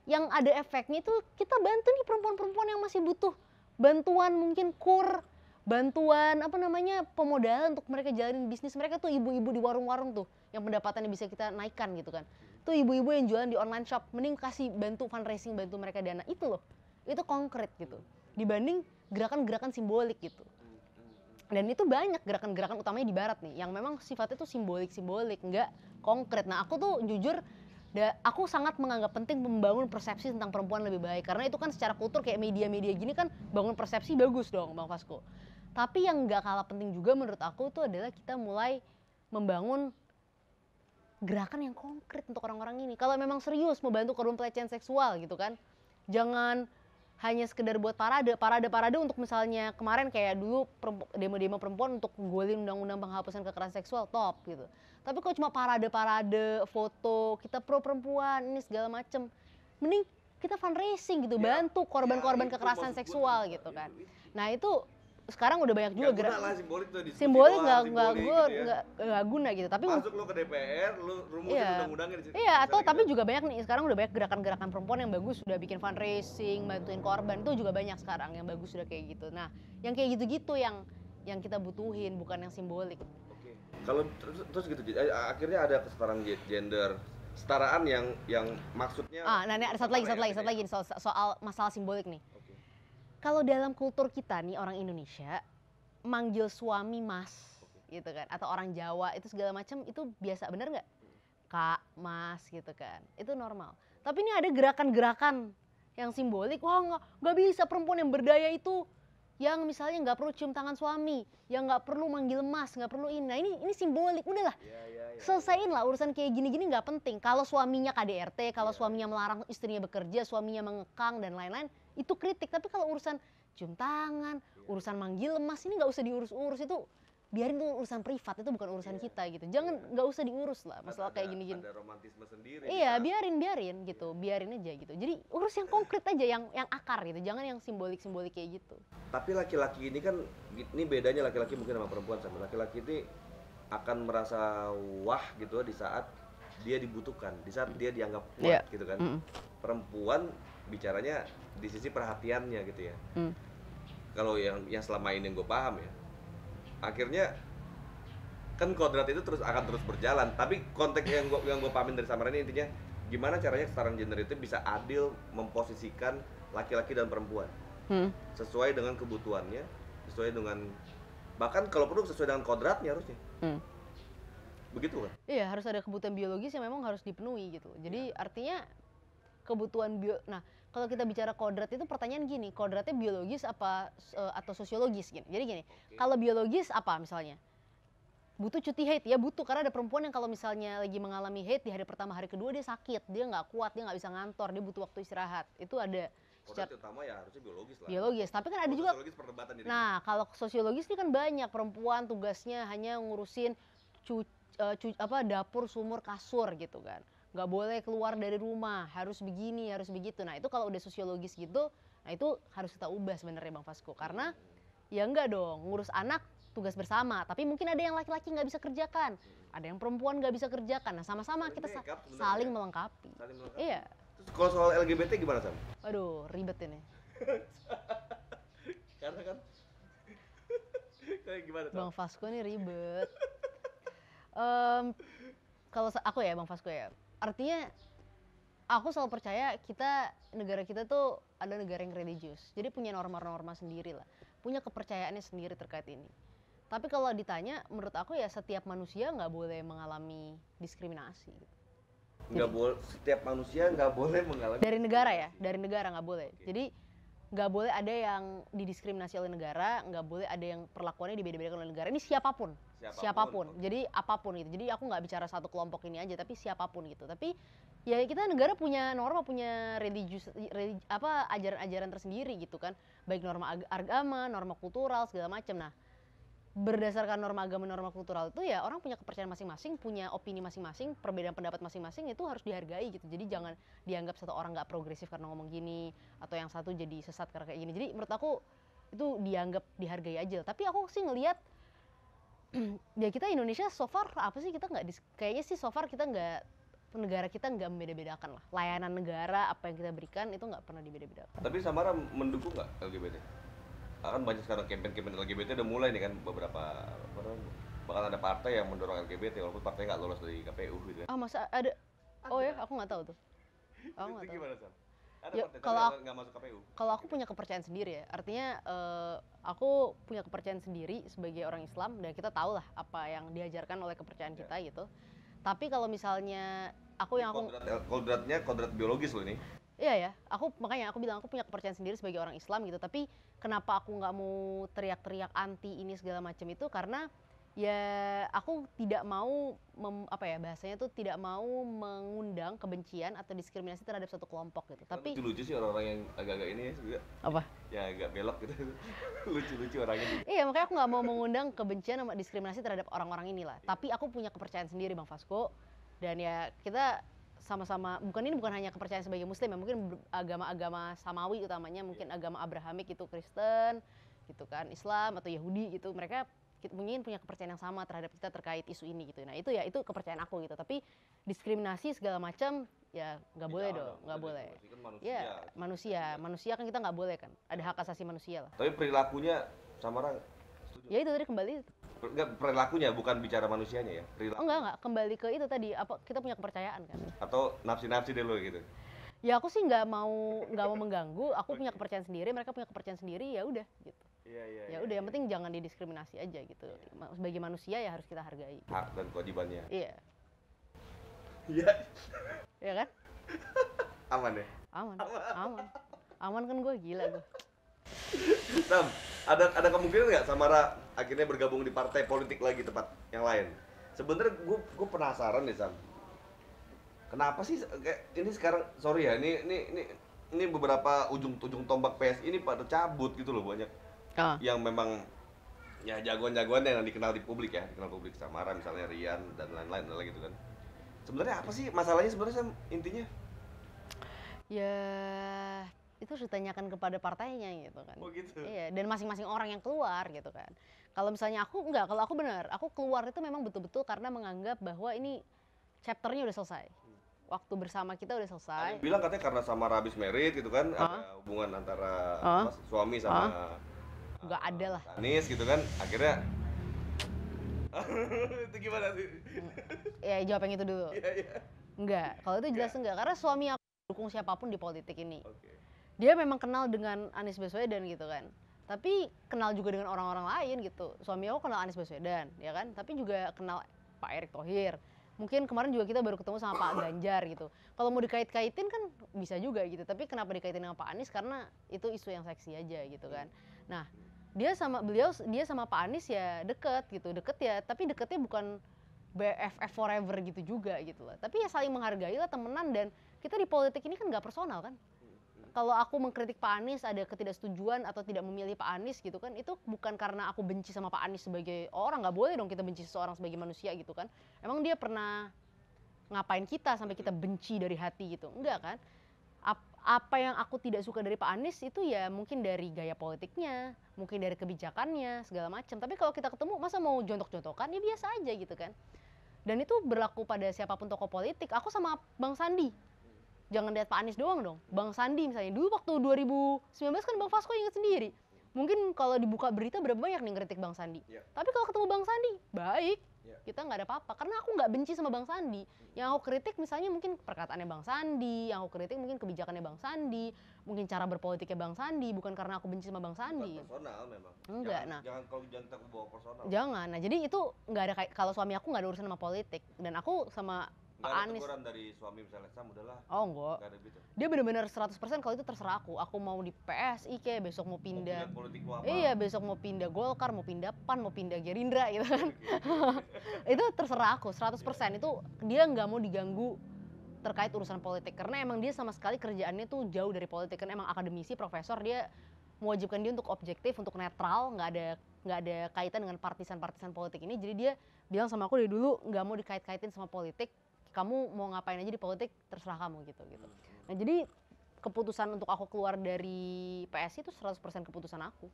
yang ada efeknya itu kita bantu nih perempuan-perempuan yang masih butuh bantuan mungkin kur bantuan apa namanya pemodal untuk mereka jalanin bisnis mereka tuh ibu-ibu di warung-warung tuh yang pendapatannya bisa kita naikkan gitu kan tuh ibu-ibu yang jualan di online shop mending kasih bantu fundraising bantu mereka dana itu loh itu konkret gitu dibanding gerakan-gerakan simbolik gitu dan itu banyak gerakan-gerakan utamanya di barat nih yang memang sifatnya tuh simbolik-simbolik nggak konkret nah aku tuh jujur da, aku sangat menganggap penting membangun persepsi tentang perempuan lebih baik karena itu kan secara kultur kayak media-media gini kan bangun persepsi bagus dong bang Fasko tapi yang nggak kalah penting juga menurut aku itu adalah kita mulai membangun gerakan yang konkret untuk orang-orang ini kalau memang serius mau membantu korban pelecehan seksual gitu kan jangan hanya sekedar buat parade, parade-parade untuk misalnya kemarin kayak dulu demo-demo perempuan untuk golin undang-undang penghapusan kekerasan seksual top gitu. Tapi kalau cuma parade-parade, foto, kita pro perempuan, ini segala macem, mending kita fundraising gitu, ya, bantu ya, korban-korban kekerasan seksual gitu iya, kan. Iya. Nah itu sekarang udah banyak juga gerak simbolik tuh simbolik nggak gitu ya. nggak gue nggak guna gitu tapi masuk lo ke DPR lo rumusin iya. undang-undangnya iya atau tapi gitu. juga banyak nih sekarang udah banyak gerakan-gerakan perempuan yang bagus sudah bikin fundraising bantuin korban itu juga banyak sekarang yang bagus sudah kayak gitu nah yang kayak gitu-gitu yang yang kita butuhin bukan yang simbolik Oke. kalau terus, terus gitu akhirnya ada kesetaraan gender setaraan yang yang maksudnya ah nah ini nah, ada satu lagi satu lagi ya, satu lagi soal, soal masalah simbolik nih kalau dalam kultur kita nih orang Indonesia manggil suami mas gitu kan atau orang Jawa itu segala macam itu biasa bener nggak? Kak, mas gitu kan. Itu normal. Tapi ini ada gerakan-gerakan yang simbolik. Wah nggak nggak bisa perempuan yang berdaya itu yang misalnya nggak perlu cium tangan suami, yang nggak perlu manggil mas, nggak perlu ini. Nah ini ini simbolik, udahlah. yeah, yeah, yeah. Selesaiin iya. lah urusan kayak gini-gini nggak penting. Kalau suaminya KDRT, kalau yeah. suaminya melarang istrinya bekerja, suaminya mengekang dan lain-lain, itu kritik tapi kalau urusan cium tangan iya. urusan manggil lemas ini nggak usah diurus-urus itu biarin tuh urusan privat itu bukan urusan yeah. kita gitu jangan iya. nggak yeah. usah diurus lah masalah kayak gini-gini ada iya kan? biarin biarin gitu yeah. biarin aja gitu jadi urus yang konkret aja yang yang akar gitu jangan yang simbolik simbolik kayak gitu tapi laki-laki ini kan ini bedanya laki-laki mungkin sama perempuan sama laki-laki ini akan merasa wah gitu di saat dia dibutuhkan di saat dia dianggap kuat yeah. gitu kan mm. perempuan bicaranya di sisi perhatiannya gitu ya hmm. kalau yang yang selama ini gue paham ya akhirnya kan kodrat itu terus akan terus berjalan tapi konteks yang gue yang gue pahamin dari samar ini intinya gimana caranya sekarang gender itu bisa adil memposisikan laki-laki dan perempuan hmm. sesuai dengan kebutuhannya sesuai dengan bahkan kalau perlu sesuai dengan kodratnya harusnya hmm. begitu kan iya harus ada kebutuhan biologis yang memang harus dipenuhi gitu jadi ya. artinya kebutuhan bio nah kalau kita bicara kodrat itu pertanyaan gini, kodratnya biologis apa uh, atau sosiologis gini. Jadi gini, okay. kalau biologis apa misalnya? Butuh cuti haid ya butuh karena ada perempuan yang kalau misalnya lagi mengalami haid di hari pertama hari kedua dia sakit, dia nggak kuat, dia nggak bisa ngantor, dia butuh waktu istirahat. Itu ada kodrat secara, utama ya harusnya biologis lah. Biologis, tapi kan ada juga sosiologis perdebatan diri. Nah, kalau sosiologis ini kan banyak perempuan tugasnya hanya ngurusin cu, uh, cu apa dapur, sumur, kasur gitu kan nggak boleh keluar dari rumah, harus begini, harus begitu. Nah itu kalau udah sosiologis gitu, nah itu harus kita ubah sebenarnya Bang Fasko. Karena ya enggak dong, ngurus anak tugas bersama. Tapi mungkin ada yang laki-laki nggak bisa kerjakan, ada yang perempuan nggak bisa kerjakan. Nah sama-sama kita sa saling, melengkapi. saling melengkapi. Iya. Terus kalau soal LGBT gimana Sam? Aduh ribet ini. Karena kan kayak gimana Sam? Bang Fasko ini ribet. um, kalau aku ya Bang Fasko ya, artinya aku selalu percaya kita negara kita tuh ada negara yang religius jadi punya norma-norma sendiri lah punya kepercayaannya sendiri terkait ini tapi kalau ditanya menurut aku ya setiap manusia nggak boleh mengalami diskriminasi gitu. nggak boleh setiap manusia nggak boleh mengalami dari negara ya dari negara nggak boleh okay. jadi nggak boleh ada yang didiskriminasi oleh negara nggak boleh ada yang perlakuannya dibeda-bedakan oleh negara ini siapapun siapapun, siapapun. jadi apapun gitu jadi aku nggak bicara satu kelompok ini aja tapi siapapun gitu tapi ya kita negara punya norma punya religius religi, apa ajaran-ajaran tersendiri gitu kan baik norma agama norma kultural segala macam nah berdasarkan norma agama norma kultural itu ya orang punya kepercayaan masing-masing punya opini masing-masing perbedaan pendapat masing-masing itu harus dihargai gitu jadi jangan dianggap satu orang nggak progresif karena ngomong gini atau yang satu jadi sesat karena kayak gini jadi menurut aku itu dianggap dihargai aja tapi aku sih ngelihat Mm, ya kita Indonesia so far apa sih kita nggak kayaknya sih so far kita nggak negara kita nggak membeda-bedakan lah layanan negara apa yang kita berikan itu nggak pernah dibeda-bedakan. Tapi Samara mendukung nggak LGBT? kan banyak sekarang campaign-campaign LGBT udah mulai nih kan beberapa apa bahkan ada partai yang mendorong LGBT walaupun partai nggak lolos dari KPU gitu. Ya. Ah masa ada? Oh ya aku nggak tahu tuh. Oh, nggak tahu gimana Sam? ya, kalau aku, Kalau aku punya kepercayaan sendiri ya. Artinya uh, aku punya kepercayaan sendiri sebagai orang Islam dan kita tahu lah apa yang diajarkan oleh kepercayaan yeah. kita gitu. Tapi kalau misalnya aku yang aku eh, kodratnya kodrat biologis loh ini. Iya ya, aku makanya aku bilang aku punya kepercayaan sendiri sebagai orang Islam gitu. Tapi kenapa aku nggak mau teriak-teriak anti ini segala macam itu karena ya aku tidak mau mem, apa ya bahasanya tuh tidak mau mengundang kebencian atau diskriminasi terhadap satu kelompok gitu. Tapi, lucu lucu sih orang-orang yang agak-agak ini ya juga. Apa? Ya agak belok gitu. Lucu-lucu orangnya. Gitu. Iya, makanya aku nggak mau mengundang kebencian sama diskriminasi terhadap orang-orang inilah. Iya. Tapi aku punya kepercayaan sendiri Bang Fasko dan ya kita sama-sama bukan ini bukan hanya kepercayaan sebagai muslim ya mungkin agama-agama samawi utamanya mungkin iya. agama Abrahamik itu Kristen gitu kan Islam atau Yahudi gitu mereka mungkin punya kepercayaan yang sama terhadap kita terkait isu ini gitu. Nah itu ya itu kepercayaan aku gitu. Tapi diskriminasi segala macam ya nggak boleh dong, nggak boleh. Kan manusia, ya manusia, manusia kan kita nggak boleh kan. Ada hak asasi manusia lah. Tapi perilakunya sama orang? Ya itu tadi kembali. Enggak perilakunya bukan bicara manusianya ya. Perilaku. Oh, enggak enggak kembali ke itu tadi apa kita punya kepercayaan kan. Atau nafsi-nafsi deh lo gitu ya aku sih nggak mau nggak mau mengganggu aku punya kepercayaan sendiri mereka punya kepercayaan sendiri ya udah gitu Iya, iya. Ya iya, udah yang iya. penting jangan didiskriminasi aja gitu. Iya. Sebagai manusia ya harus kita hargai. Hak dan kewajibannya. Iya. Iya. Iya kan? Aman ya? Aman. Aman. Aman, Aman kan gue gila gue. Tam, ada ada kemungkinan nggak Samara akhirnya bergabung di partai politik lagi tempat yang lain? Sebenernya gue gue penasaran nih Sam. Kenapa sih kayak ini sekarang sorry ya ini ini ini ini beberapa ujung ujung tombak PS ini pada cabut gitu loh banyak oh. yang memang ya jagoan-jagoan yang dikenal di publik ya dikenal publik Samara misalnya Rian dan lain-lain lagi gitu kan sebenarnya apa sih masalahnya sebenarnya intinya ya itu harus ditanyakan kepada partainya gitu kan oh gitu iya dan masing-masing orang yang keluar gitu kan kalau misalnya aku enggak kalau aku benar aku keluar itu memang betul-betul karena menganggap bahwa ini chapternya udah selesai hmm. waktu bersama kita udah selesai. Bilang katanya karena sama habis merit gitu kan, huh? ada hubungan antara huh? suami sama huh? nggak ada lah Anies gitu kan akhirnya itu gimana sih ya jawab yang itu dulu ya, ya. nggak kalau itu jelas enggak karena suami aku dukung siapapun di politik ini okay. dia memang kenal dengan Anies Baswedan gitu kan tapi kenal juga dengan orang-orang lain gitu. Suami aku kenal Anies Baswedan, ya kan? Tapi juga kenal Pak Erick Thohir. Mungkin kemarin juga kita baru ketemu sama Pak Ganjar gitu. Kalau mau dikait-kaitin kan bisa juga gitu. Tapi kenapa dikaitin dengan Pak Anies? Karena itu isu yang seksi aja gitu kan nah dia sama beliau dia sama Pak Anies ya deket gitu deket ya tapi deketnya bukan BFF forever gitu juga gitu lah tapi ya saling menghargai lah temenan dan kita di politik ini kan nggak personal kan kalau aku mengkritik Pak Anies ada ketidaksetujuan atau tidak memilih Pak Anies gitu kan itu bukan karena aku benci sama Pak Anies sebagai orang nggak boleh dong kita benci seseorang sebagai manusia gitu kan emang dia pernah ngapain kita sampai kita benci dari hati gitu enggak kan apa yang aku tidak suka dari Pak Anies itu ya mungkin dari gaya politiknya, mungkin dari kebijakannya segala macam. Tapi kalau kita ketemu masa mau jontok-jontokan ya biasa aja gitu kan. Dan itu berlaku pada siapapun tokoh politik. Aku sama Bang Sandi. Jangan lihat Pak Anies doang dong. Bang Sandi misalnya dulu waktu 2019 kan Bang Fasko ingat sendiri. Mungkin kalau dibuka berita berapa banyak nih kritik Bang Sandi. Ya. Tapi kalau ketemu Bang Sandi, baik, Iya. kita nggak ada apa-apa karena aku nggak benci sama bang Sandi yang aku kritik misalnya mungkin perkataannya bang Sandi yang aku kritik mungkin kebijakannya bang Sandi mungkin cara berpolitiknya bang Sandi bukan karena aku benci sama bang Sandi bukan personal memang enggak jangan, nah jangan kalau jangan takut bawa personal jangan nah jadi itu nggak ada kalau suami aku nggak ada urusan sama politik dan aku sama Nggak ada Anies. dari suami misalnya, kamu udahlah. Oh enggak. Nggak ada gitu. Dia benar-benar 100% kalau itu terserah aku. Aku mau di PSI kayak besok mau pindah. Mau pindah politik apa? Iya, besok mau pindah Golkar, mau pindah PAN, mau pindah Gerindra gitu kan. itu terserah aku 100%. Yeah. Itu dia nggak mau diganggu terkait urusan politik karena emang dia sama sekali kerjaannya tuh jauh dari politik kan emang akademisi profesor dia mewajibkan dia untuk objektif untuk netral nggak ada nggak ada kaitan dengan partisan partisan politik ini jadi dia bilang sama aku dari dulu nggak mau dikait-kaitin sama politik kamu mau ngapain aja di politik terserah kamu gitu gitu hmm, hmm. nah jadi keputusan untuk aku keluar dari PSI itu 100% keputusan aku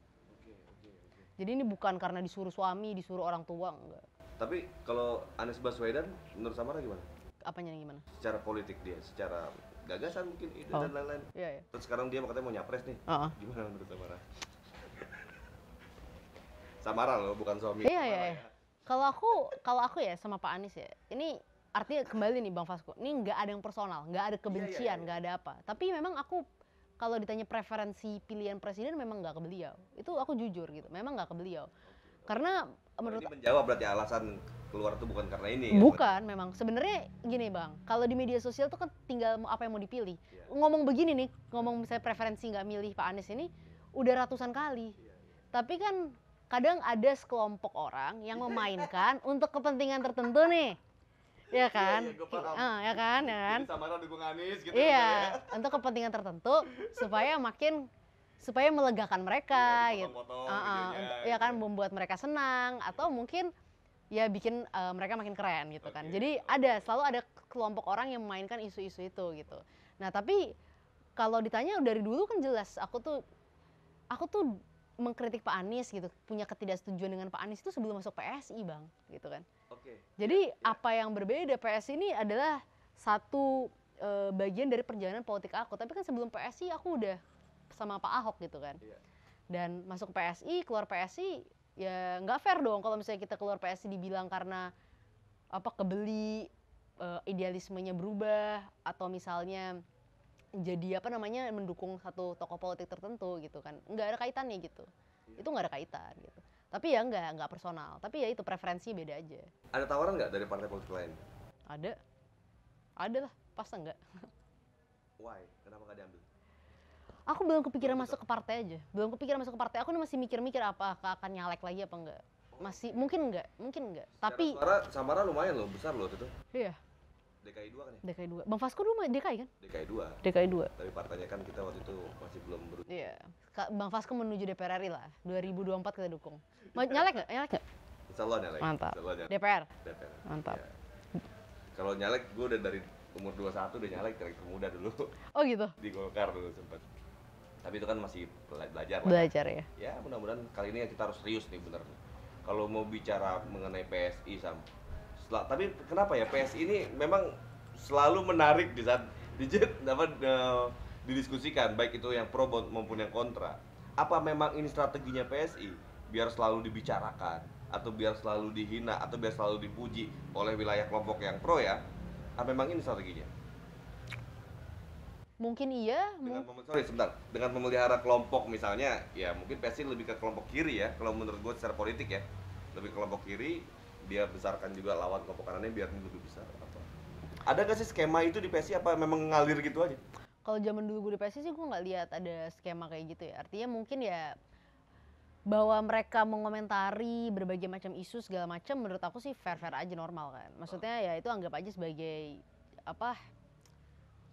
jadi ini bukan karena disuruh suami disuruh orang tua enggak tapi kalau Anies Baswedan menurut Samara gimana apanya yang gimana? Secara politik dia, secara gagasan mungkin ide oh. dan lain-lain. Iya, iya. Terus sekarang dia katanya mau nyapres nih. Uh -uh. Gimana menurut Samara? Samara loh, bukan suami. Iya, iya, Samara iya. Ya. Kalau aku, kalau aku ya sama Pak Anies ya, ini artinya kembali nih Bang Fasko, ini nggak ada yang personal, nggak ada iya, iya, kebencian, iya. nggak yeah, yeah, yeah. ada apa. Tapi memang aku kalau ditanya preferensi pilihan presiden memang nggak ke beliau. Itu aku jujur gitu, memang nggak ke beliau. Karena menurut ini menjawab berarti alasan keluar tuh bukan karena ini. Ya, bukan, ya? memang sebenarnya gini bang, kalau di media sosial tuh kan tinggal apa yang mau dipilih. Yeah. Ngomong begini nih, ngomong misalnya preferensi nggak milih Pak Anies ini, udah ratusan kali. Yeah, yeah. Tapi kan kadang ada sekelompok orang yang memainkan untuk kepentingan tertentu nih ya kan? Iya, ah, iya, Uh, ya kan, ya kan? Samaran dukung Anies gitu. Iya, kan, ya. untuk kepentingan tertentu supaya makin supaya melegakan mereka ya, gitu. uh, uh, untuk, ya kan membuat mereka senang atau mungkin ya bikin uh, mereka makin keren gitu okay. kan. Jadi ada selalu ada kelompok orang yang memainkan isu-isu itu gitu. Nah, tapi kalau ditanya dari dulu kan jelas aku tuh aku tuh mengkritik Pak Anies gitu, punya ketidaksetujuan dengan Pak Anies itu sebelum masuk PSI, Bang, gitu kan. Oke. Jadi ya, ya. apa yang berbeda PSI ini adalah satu e, bagian dari perjalanan politik aku, tapi kan sebelum PSI aku udah sama Pak Ahok gitu kan. Ya. Dan masuk PSI, keluar PSI ya nggak fair dong kalau misalnya kita keluar PSI dibilang karena apa kebeli e, idealismenya berubah atau misalnya jadi apa namanya mendukung satu tokoh politik tertentu gitu kan nggak ada kaitannya gitu yeah. itu nggak ada kaitan gitu tapi ya nggak nggak personal tapi ya itu preferensi beda aja ada tawaran nggak dari partai politik lain ada ada lah pasti nggak why kenapa nggak diambil aku belum kepikiran belum masuk gitu. ke partai aja belum kepikiran masuk ke partai aku masih mikir-mikir apa akan nyalek lagi apa enggak masih mungkin enggak mungkin enggak tapi suara samara lumayan loh besar loh itu iya DKI 2 kan ya? DKI 2. Bang Fasko dulu DKI kan? DKI 2. DKI 2. Tapi partainya kan kita waktu itu masih belum berubah. Iya. Bang Fasko menuju DPR RI lah. 2024 kita dukung. Mau nyalek nggak? Nyalek nggak? Insya Allah nyalek. Mantap. Insya Allah nyalek. DPR? DPR. Mantap. Ya. Kalau nyalek, gue udah dari umur 21 udah nyalek, nyalek pemuda dulu. Oh gitu? Di Golkar dulu sempat. Tapi itu kan masih belajar. Belajar lah. ya? Ya mudah-mudahan kali ini kita harus serius nih bener. Kalau mau bicara mengenai PSI sama setelah tapi kenapa ya PSI ini memang selalu menarik di saat digit dapat uh, didiskusikan baik itu yang pro maupun yang kontra. Apa memang ini strateginya PSI biar selalu dibicarakan atau biar selalu dihina atau biar selalu dipuji oleh wilayah kelompok yang pro ya? Apa memang ini strateginya? Mungkin iya. Dengan mem- sorry sebentar. Dengan memelihara kelompok misalnya, ya mungkin PSI lebih ke kelompok kiri ya. Kalau menurut gue secara politik ya, lebih kelompok kiri dia besarkan juga lawan kelompok kanannya biar lebih besar apa ada gak sih skema itu di PSI apa memang ngalir gitu aja kalau zaman dulu gue di PSI sih gue nggak lihat ada skema kayak gitu ya artinya mungkin ya bahwa mereka mengomentari berbagai macam isu segala macam menurut aku sih fair fair aja normal kan maksudnya ya itu anggap aja sebagai apa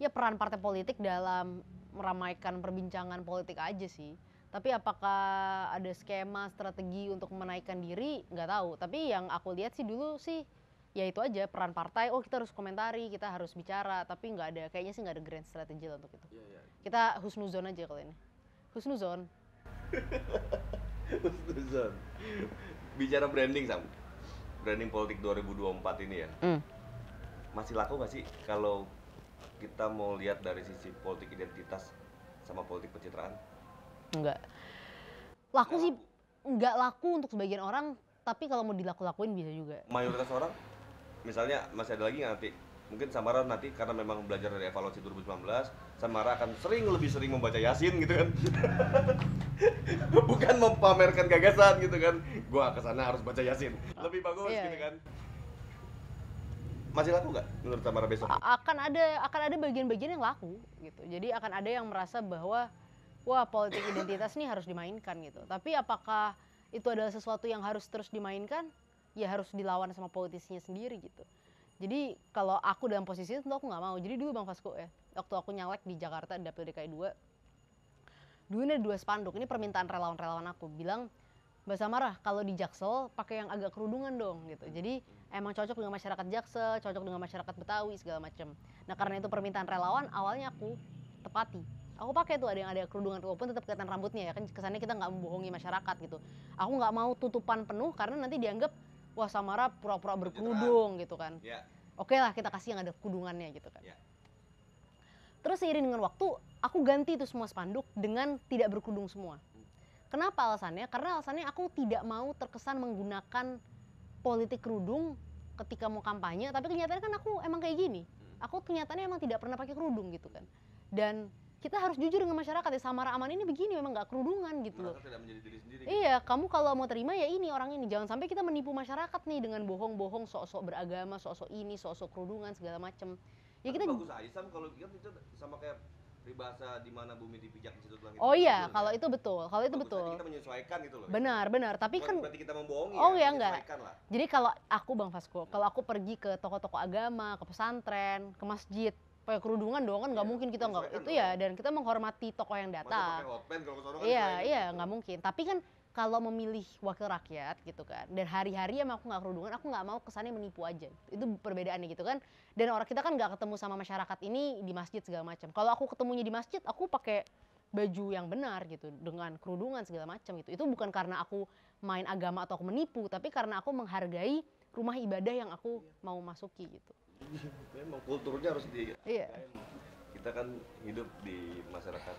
ya peran partai politik dalam meramaikan perbincangan politik aja sih tapi apakah ada skema strategi untuk menaikkan diri? Nggak tahu. Tapi yang aku lihat sih dulu sih ya itu aja peran partai. Oh kita harus komentari, kita harus bicara. Tapi nggak ada kayaknya sih nggak ada grand strategy untuk itu. Iya, iya. Kita husnuzon aja kalau ini. Husnuzon. husnuzon. Bicara branding sam. Branding politik 2024 ini ya. Mm. Masih laku nggak sih kalau kita mau lihat dari sisi politik identitas sama politik pencitraan? enggak laku sih enggak laku untuk sebagian orang tapi kalau mau dilaku-lakuin bisa juga mayoritas orang misalnya masih ada lagi nanti mungkin Samara nanti karena memang belajar dari evaluasi 2019 Samara akan sering lebih sering membaca Yasin gitu kan bukan mempamerkan gagasan gitu kan gua ke sana harus baca Yasin lebih bagus iya, gitu iya. kan masih laku nggak menurut Samara besok? A akan ada akan ada bagian-bagian yang laku gitu jadi akan ada yang merasa bahwa wah politik identitas nih harus dimainkan gitu. Tapi apakah itu adalah sesuatu yang harus terus dimainkan? Ya harus dilawan sama politisinya sendiri gitu. Jadi kalau aku dalam posisi itu aku nggak mau. Jadi dulu Bang Fasko ya, waktu aku nyalek di Jakarta di dapil DKI 2, dulu ada dua spanduk. Ini permintaan relawan-relawan aku bilang Mbak Samarah, kalau di Jaksel pakai yang agak kerudungan dong gitu. Jadi emang cocok dengan masyarakat Jaksel, cocok dengan masyarakat Betawi segala macem. Nah karena itu permintaan relawan awalnya aku tepati aku pakai tuh ada yang ada kerudungan walaupun tetap kelihatan rambutnya ya kan kesannya kita nggak membohongi masyarakat gitu aku nggak mau tutupan penuh karena nanti dianggap wah Samara pura-pura gitu berkerudung gitu kan yeah. oke okay lah kita kasih yang ada kerudungannya gitu kan yeah. terus seiring dengan waktu aku ganti itu semua spanduk dengan tidak berkerudung semua kenapa alasannya karena alasannya aku tidak mau terkesan menggunakan politik kerudung ketika mau kampanye tapi kenyataannya kan aku emang kayak gini hmm. aku kenyataannya emang tidak pernah pakai kerudung gitu kan dan kita harus jujur dengan masyarakat ya Samara Aman ini begini memang nggak kerudungan gitu loh. Tidak Gitu. Iya, kamu kalau mau terima ya ini orang ini. Jangan sampai kita menipu masyarakat nih dengan bohong-bohong sok-sok beragama, sok-sok ini, sok-sok kerudungan segala macem. Ya Tapi kita bagus aja Sam kalau kita gitu kan itu sama kayak peribahasa di mana bumi dipijak di situ langit. Oh iya, kalau itu betul. Kalau itu bagus betul. Kita menyesuaikan gitu loh. Benar, benar. Tapi kan berarti kita membohongi. Oh ya, iya, enggak. Lah. Jadi kalau aku Bang Fasko, hmm. kalau aku pergi ke toko-toko agama, ke pesantren, ke masjid, pakai kerudungan doang kan nggak yeah. mungkin kita nggak kan itu ya dan kita menghormati tokoh yang datang. Kan iya iya nggak mungkin. Tapi kan kalau memilih wakil rakyat gitu kan dan hari-hari emang aku nggak kerudungan aku nggak mau kesannya menipu aja itu perbedaannya gitu kan dan orang kita kan nggak ketemu sama masyarakat ini di masjid segala macam kalau aku ketemunya di masjid aku pakai baju yang benar gitu dengan kerudungan segala macam gitu itu bukan karena aku main agama atau aku menipu tapi karena aku menghargai rumah ibadah yang aku iya. mau masuki gitu memang kulturnya harus di iya. kita kan hidup di masyarakat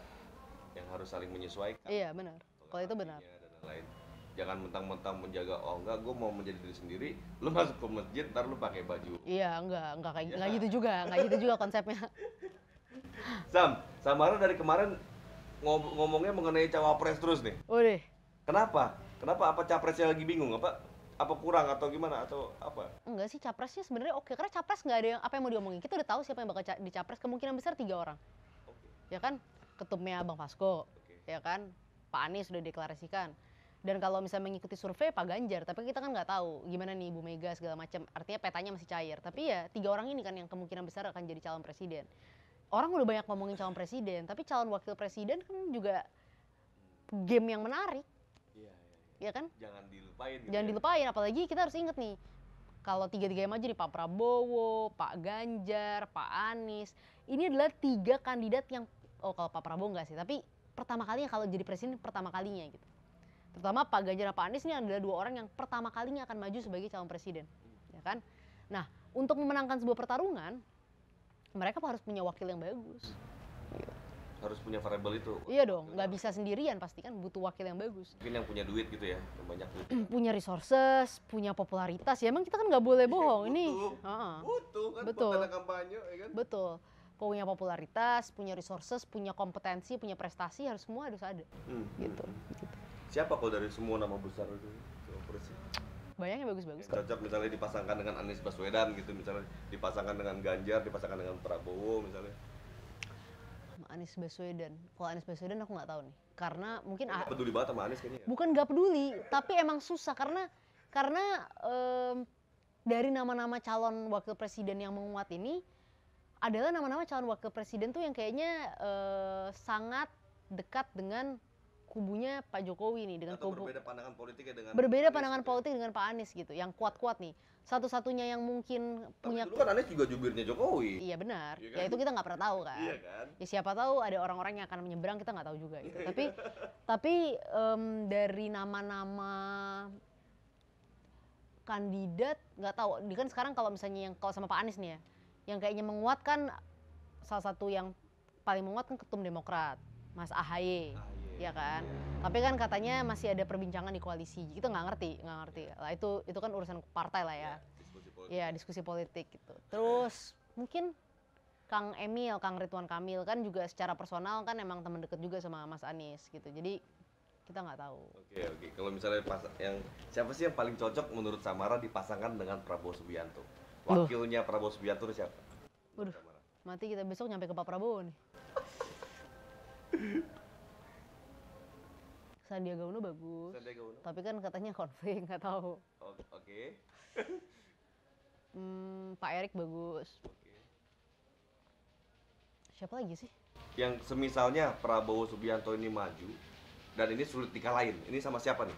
yang harus saling menyesuaikan iya benar kalau itu benar dan lain jangan mentang-mentang menjaga oh enggak gue mau menjadi diri sendiri lu masuk ke masjid ntar lu pakai baju iya enggak enggak kayak enggak iya. gitu juga enggak gitu juga konsepnya Sam Samara dari kemarin ngomongnya mengenai cawapres terus nih Udah. kenapa kenapa apa capresnya lagi bingung apa apa kurang atau gimana atau apa? Enggak sih capresnya sebenarnya oke karena capres nggak ada yang apa yang mau diomongin kita udah tahu siapa yang bakal dicapres kemungkinan besar tiga orang, okay. ya kan ketumnya Bang Fasko, okay. ya kan Pak Anies sudah deklarasikan dan kalau misalnya mengikuti survei Pak Ganjar tapi kita kan nggak tahu gimana nih Ibu Mega segala macam artinya petanya masih cair tapi ya tiga orang ini kan yang kemungkinan besar akan jadi calon presiden orang udah banyak ngomongin calon presiden tapi calon wakil presiden kan juga game yang menarik ya kan? Jangan dilupain. Gitu Jangan ya. dilupain, apalagi kita harus inget nih. Kalau tiga-tiga maju nih Pak Prabowo, Pak Ganjar, Pak Anies, ini adalah tiga kandidat yang oh kalau Pak Prabowo enggak sih, tapi pertama kalinya kalau jadi presiden pertama kalinya gitu. Terutama Pak Ganjar dan Pak Anies ini adalah dua orang yang pertama kalinya akan maju sebagai calon presiden, hmm. ya kan? Nah, untuk memenangkan sebuah pertarungan, mereka harus punya wakil yang bagus harus punya variabel itu. Iya dong, nggak bisa sendirian pasti kan butuh wakil yang bagus. Mungkin yang punya duit gitu ya, yang banyak duit. punya resources, punya popularitas. Ya emang kita kan nggak boleh bohong butuh, ini. uh -huh. Butuh kan Betul. kampanye ya kan? Betul. Punya popularitas, punya resources, punya kompetensi, punya prestasi harus semua harus ada. Hmm. Gitu. Siapa kalau dari semua nama besar itu? banyak yang bagus-bagus kok. Cocok misalnya dipasangkan dengan Anies Baswedan gitu, misalnya dipasangkan dengan Ganjar, dipasangkan dengan Prabowo misalnya. Anies Baswedan. Kalau Anies Baswedan aku nggak tahu nih, karena mungkin gak peduli banget sama Anies kayaknya. Ya? Bukan nggak peduli, tapi emang susah karena karena um, dari nama-nama calon wakil presiden yang menguat ini adalah nama-nama calon wakil presiden tuh yang kayaknya uh, sangat dekat dengan kubunya Pak Jokowi nih dengan Atau kubu berbeda pandangan politik ya dengan berbeda Anies pandangan gitu. Ya? politik dengan Pak Anies gitu yang kuat-kuat nih satu-satunya yang mungkin Tapi punya dulu kan Anies juga jubirnya Jokowi iya benar iya ya, kan? ya itu kita nggak pernah tahu kan iya kan ya siapa tahu ada orang-orang yang akan menyeberang kita nggak tahu juga gitu iya. tapi tapi um, dari nama-nama kandidat nggak tahu kan sekarang kalau misalnya yang kalau sama Pak Anies nih ya yang kayaknya menguatkan salah satu yang paling menguatkan ketum Demokrat Mas Ahaye. Ahaye ya kan tapi kan katanya masih ada perbincangan di koalisi itu nggak ngerti nggak ngerti lah itu itu kan urusan partai lah ya iya, diskusi ya diskusi politik gitu terus mungkin Kang Emil, Kang Ridwan Kamil kan juga secara personal kan emang teman dekat juga sama Mas Anies gitu. Jadi kita nggak tahu. Oke okay, oke. Okay. Kalau misalnya pas yang siapa sih yang paling cocok menurut Samara dipasangkan dengan Prabowo Subianto? Wakilnya Duh. Prabowo Subianto itu siapa? Waduh. Mati kita besok nyampe ke Pak Prabowo nih. Sandiaga Uno bagus. Sandiaga Uno. Tapi kan katanya konflik, nggak tahu. Oh, Oke. Okay. hmm, Pak Erik bagus. Okay. Siapa lagi sih? Yang semisalnya Prabowo Subianto ini maju dan ini sulit dikalahin. Ini sama siapa nih?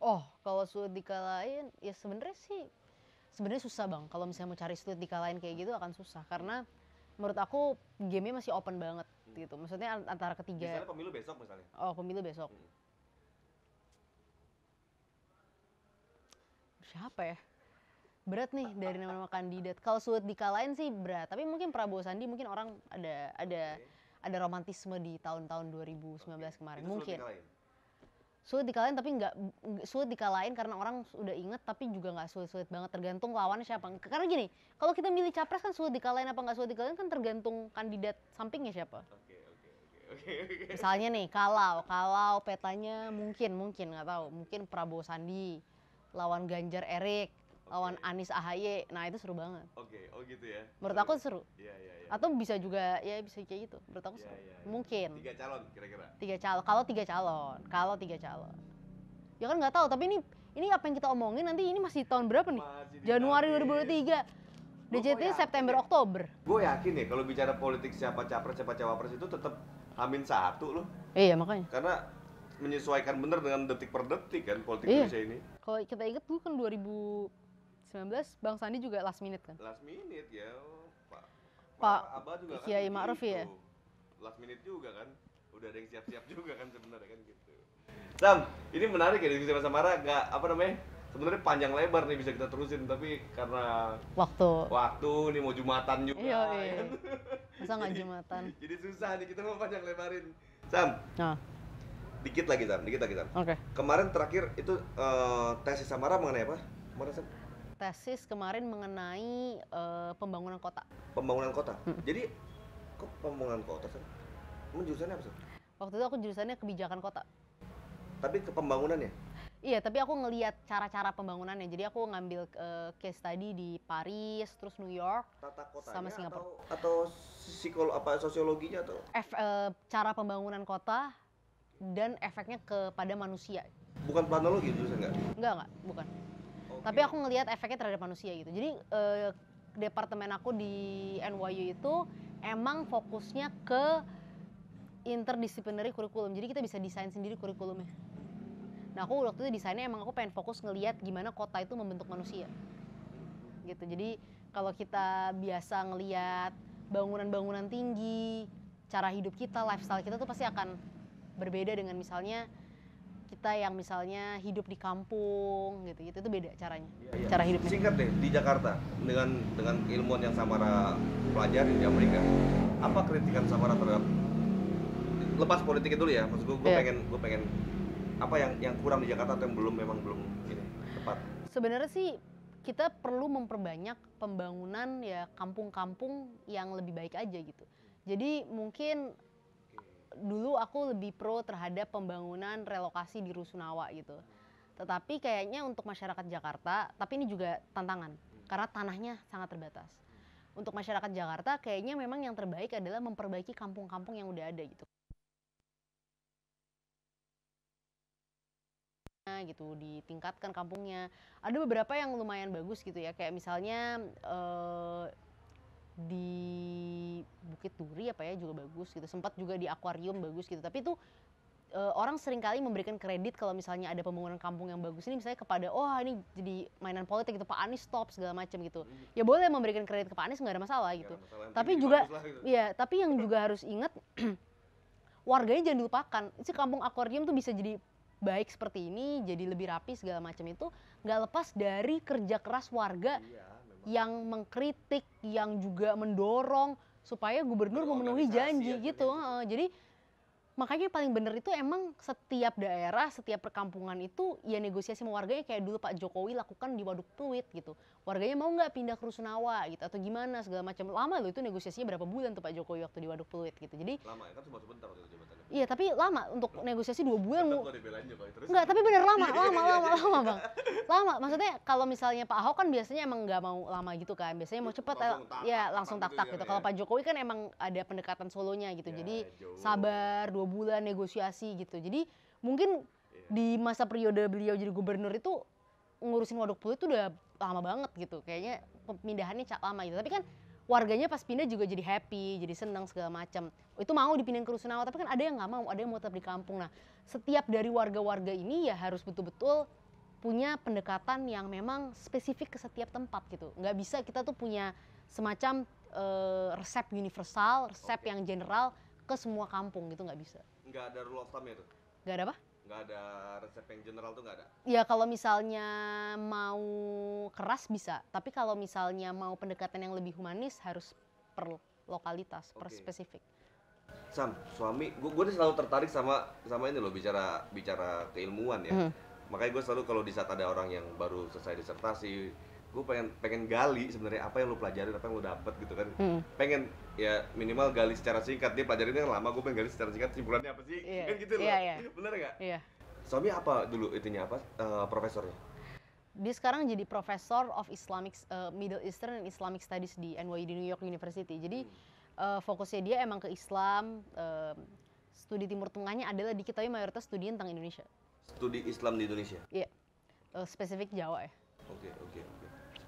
Oh, kalau sulit dikalahin ya sebenarnya sih sebenarnya susah bang kalau misalnya mau cari sulit dikalahin kayak gitu akan susah karena menurut aku gamenya masih open banget gitu. Maksudnya antara ketiga. Misalnya pemilu besok misalnya. Oh, pemilu besok. Hmm. Siapa ya? Berat nih dari nama-nama kandidat. Kalau sulit dikalahin sih berat, tapi mungkin Prabowo Sandi mungkin orang ada ada okay. ada romantisme di tahun-tahun 2019 okay. kemarin. Itu mungkin sulit dikalahin tapi nggak sulit dikalahin karena orang udah inget tapi juga nggak sulit-sulit banget tergantung lawannya siapa karena gini kalau kita milih capres kan sulit dikalahin apa nggak sulit dikalahin kan tergantung kandidat sampingnya siapa okay, okay, okay, okay. misalnya nih kalau kalau petanya mungkin mungkin nggak tahu mungkin Prabowo Sandi lawan Ganjar Erik lawan Anis Ahaye. Nah, itu seru banget. Oke, oh gitu ya. Menurut seru. aku ya? seru. Iya, iya, iya. Atau bisa juga ya bisa kayak gitu. Menurut aku iya, seru. Iya, iya. Mungkin. Tiga calon kira-kira. Tiga calon. Kalau tiga calon, kalau tiga calon. Ya kan nggak tahu, tapi ini ini apa yang kita omongin nanti ini masih tahun berapa nih? Masih Januari 2023. DJT September ya. Oktober. Gue yakin ya kalau bicara politik siapa capres siapa cawapres itu tetap Amin satu loh. Iya makanya. Karena menyesuaikan bener dengan detik per detik kan politik iya. Indonesia ini. Kalau kita ingat dulu kan 2000 2019 Bang Sandi juga last minute kan? Last minute ya Pak. Pak Abah juga kan. Kiai Ma'ruf ya. Last minute juga kan. Udah ada yang siap-siap juga kan sebenarnya kan gitu. Sam, ini menarik ya diskusi sama Samara enggak apa namanya? Sebenarnya panjang lebar nih bisa kita terusin tapi karena waktu waktu nih mau jumatan juga. Iya, kan. iya. Kan? Masa nggak jumatan? Jadi susah nih kita mau panjang lebarin. Sam. Nah dikit lagi Sam, dikit lagi Sam. Oke. Okay. Kemarin terakhir itu uh, tesis Samara mengenai apa? Kemarin Sam? tesis kemarin mengenai uh, pembangunan kota. Pembangunan kota. Hmm. Jadi kok pembangunan kota sih? Kamu jurusannya apa sih? Waktu itu aku jurusannya kebijakan kota. Tapi ke pembangunannya? Iya, tapi aku ngeliat cara-cara pembangunannya. Jadi aku ngambil uh, case tadi di Paris, terus New York, Tata kotanya sama Singapura. Atau, atau psikolo apa sosiologinya atau? F, uh, eh, cara pembangunan kota dan efeknya kepada manusia. Bukan planologi saya nggak? Nggak nggak, bukan okay. tapi aku ngelihat efeknya terhadap manusia gitu jadi uh, departemen aku di NYU itu emang fokusnya ke interdisciplinary kurikulum jadi kita bisa desain sendiri kurikulumnya nah aku waktu itu desainnya emang aku pengen fokus ngelihat gimana kota itu membentuk manusia gitu jadi kalau kita biasa ngelihat bangunan-bangunan tinggi cara hidup kita lifestyle kita tuh pasti akan berbeda dengan misalnya kita yang misalnya hidup di kampung gitu gitu itu beda caranya ya, ya. cara hidupnya singkat deh di Jakarta dengan dengan ilmuwan yang Samara pelajari di Amerika apa kritikan Samara terhadap lepas politik itu ya maksud gue gue ya. pengen gue pengen apa yang yang kurang di Jakarta atau yang belum memang belum ini tepat sebenarnya sih kita perlu memperbanyak pembangunan ya kampung-kampung yang lebih baik aja gitu jadi mungkin dulu aku lebih pro terhadap pembangunan relokasi di Rusunawa gitu. Tetapi kayaknya untuk masyarakat Jakarta, tapi ini juga tantangan karena tanahnya sangat terbatas. Untuk masyarakat Jakarta kayaknya memang yang terbaik adalah memperbaiki kampung-kampung yang udah ada gitu. gitu ditingkatkan kampungnya ada beberapa yang lumayan bagus gitu ya kayak misalnya uh, di Bukit Duri apa ya juga bagus gitu sempat juga di akuarium bagus gitu tapi itu e, orang seringkali memberikan kredit kalau misalnya ada pembangunan kampung yang bagus ini misalnya kepada oh ini jadi mainan politik itu Pak Anies stop segala macam gitu hmm. ya boleh memberikan kredit ke Pak Anies nggak ada masalah gitu ada masalah, tapi juga gitu. ya tapi yang juga harus ingat warganya jangan dilupakan si kampung akuarium tuh bisa jadi baik seperti ini jadi lebih rapi segala macam itu nggak lepas dari kerja keras warga iya yang mengkritik, yang juga mendorong supaya gubernur memenuhi janji ya, gitu. Ya. jadi makanya yang paling benar itu emang setiap daerah, setiap perkampungan itu ya negosiasi sama warganya kayak dulu Pak Jokowi lakukan di Waduk Pluit gitu. Warganya mau nggak pindah ke Rusunawa gitu atau gimana segala macam. Lama loh itu negosiasinya berapa bulan tuh Pak Jokowi waktu di Waduk Pluit gitu. Jadi lama ya kan cuma sebentar waktu itu jabatan. Iya, tapi lama untuk negosiasi dua bulan. Tetap Enggak, tapi bener lama, lama, lama, iya, iya, iya. lama, Bang. Lama. Maksudnya kalau misalnya Pak Ahok kan biasanya emang nggak mau lama gitu kan. Biasanya mau cepet ya langsung tak-tak gitu. gitu. Ya, kalau ya. Pak Jokowi kan emang ada pendekatan solonya gitu. Ya, jadi sabar dua bulan negosiasi gitu. Jadi mungkin di masa periode beliau jadi gubernur itu ngurusin waduk pulau itu udah lama banget gitu kayaknya pemindahannya cak lama gitu tapi kan warganya pas pindah juga jadi happy, jadi senang segala macam. Itu mau dipindahin ke Rusunawa, tapi kan ada yang nggak mau, ada yang mau tetap di kampung. Nah, setiap dari warga-warga ini ya harus betul-betul punya pendekatan yang memang spesifik ke setiap tempat gitu. Nggak bisa kita tuh punya semacam uh, resep universal, resep okay. yang general ke semua kampung gitu nggak bisa. Nggak ada rule of thumb itu? Nggak ada apa? nggak ada resep yang general tuh nggak ada ya kalau misalnya mau keras bisa tapi kalau misalnya mau pendekatan yang lebih humanis harus per lokalitas okay. per spesifik Sam suami gue gue selalu tertarik sama sama ini loh bicara bicara keilmuan ya hmm. makanya gue selalu kalau di saat ada orang yang baru selesai disertasi gue pengen pengen gali sebenarnya apa yang lu pelajarin apa yang lu dapet gitu kan hmm. pengen ya minimal gali secara singkat dia pelajarin yang lama gue pengen gali secara singkat simpulannya apa sih yeah. kan gitu loh yeah. Iya. bener gak yeah. suami apa dulu itunya apa uh, profesornya dia sekarang jadi profesor of Islamic uh, Middle Eastern and Islamic Studies di NYU di New York University jadi hmm. uh, fokusnya dia emang ke Islam uh, studi Timur Tengahnya adalah diketahui mayoritas studi tentang Indonesia studi Islam di Indonesia iya yeah. uh, spesifik Jawa ya oke okay, oke okay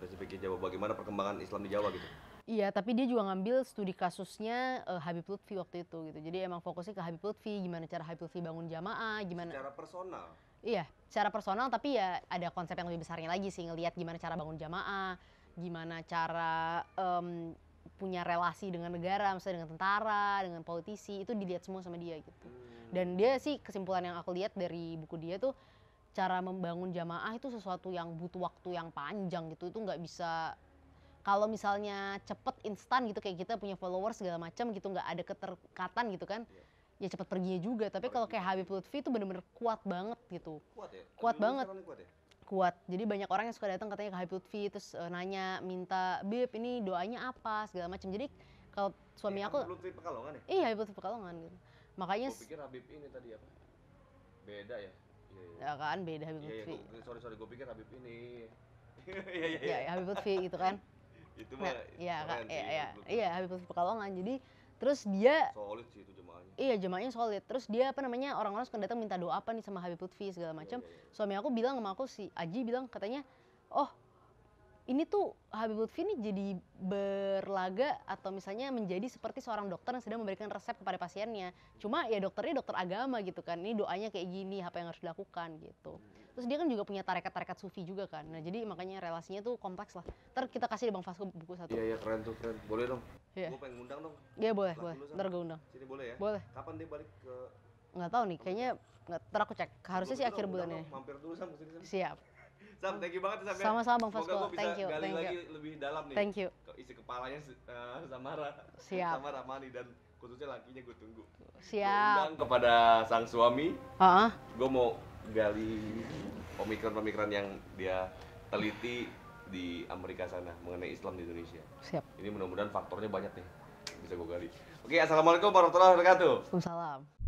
spesifiknya Jawa bagaimana perkembangan Islam di Jawa gitu Iya, tapi dia juga ngambil studi kasusnya uh, Habib Lutfi waktu itu gitu. Jadi emang fokusnya ke Habib Lutfi, gimana cara Habib Lutfi bangun jamaah, gimana cara personal. Iya, secara personal tapi ya ada konsep yang lebih besarnya lagi sih ngelihat gimana cara bangun jamaah, gimana cara um, punya relasi dengan negara, misalnya dengan tentara, dengan politisi, itu dilihat semua sama dia gitu. Hmm. Dan dia sih kesimpulan yang aku lihat dari buku dia tuh cara membangun jamaah itu sesuatu yang butuh waktu yang panjang gitu itu nggak bisa kalau misalnya cepet instan gitu kayak kita punya followers segala macam gitu nggak ada keterkatan gitu kan iya. ya cepet perginya juga tapi kalau kayak Habib Lutfi itu bener-bener kuat banget gitu kuat ya kuat banget kuat, ya? kuat jadi banyak orang yang suka datang katanya ke Habib Lutfi terus uh, nanya minta Bib ini doanya apa segala macam jadi kalau suami eh, aku Habib Lutfi Pekalongan ya iya Habib Lutfi Pekalongan gitu makanya aku pikir Habib ini tadi beda ya Ya, ya kan beda Habib ya, Lutfi. sorry sorry gue pikir Habib ini. Iya iya. iya. Ya, ya, Habib Lutfi gitu kan. itu nah, mah. Iya kan. Iya iya. Iya Habib Lutfi Pekalongan. Jadi terus dia solid sih itu jemaahnya. Iya, jemaahnya solid. Terus dia apa namanya? Orang-orang suka datang minta doa apa nih sama Habib Lutfi segala macam. Ya, ya, ya. Suami aku bilang sama aku si Aji bilang katanya, "Oh, ini tuh Habib Lutfi ini jadi berlaga atau misalnya menjadi seperti seorang dokter yang sedang memberikan resep kepada pasiennya. Cuma ya dokternya dokter agama gitu kan. Ini doanya kayak gini, apa yang harus dilakukan gitu. Terus dia kan juga punya tarekat-tarekat sufi juga kan. Nah jadi makanya relasinya tuh kompleks lah. Ntar kita kasih di Bang Fasko buku satu. Iya, iya keren tuh, keren. Boleh dong? Iya. Gue pengen ngundang dong. Iya boleh, boleh. Ntar gue undang. Sini boleh ya? Boleh. Kapan dia balik ke nggak tahu nih kayaknya nggak ntar aku cek harusnya sih akhir bulannya mampir dulu sama sini siap Sam, thank you banget ya, Sam. Ya. Sama-sama Bang Fasko. Semoga gue bisa thank you, gali thank lagi you. lebih dalam nih. Thank you. isi kepalanya uh, Samara. Siap. Sama Ramani dan khususnya lakinya gue tunggu. Siap. Undang kepada sang suami. Heeh. Uh -huh. Gue mau gali pemikiran-pemikiran yang dia teliti di Amerika sana mengenai Islam di Indonesia. Siap. Ini mudah-mudahan faktornya banyak nih bisa gue gali. Oke, assalamualaikum warahmatullahi wabarakatuh. Waalaikumsalam.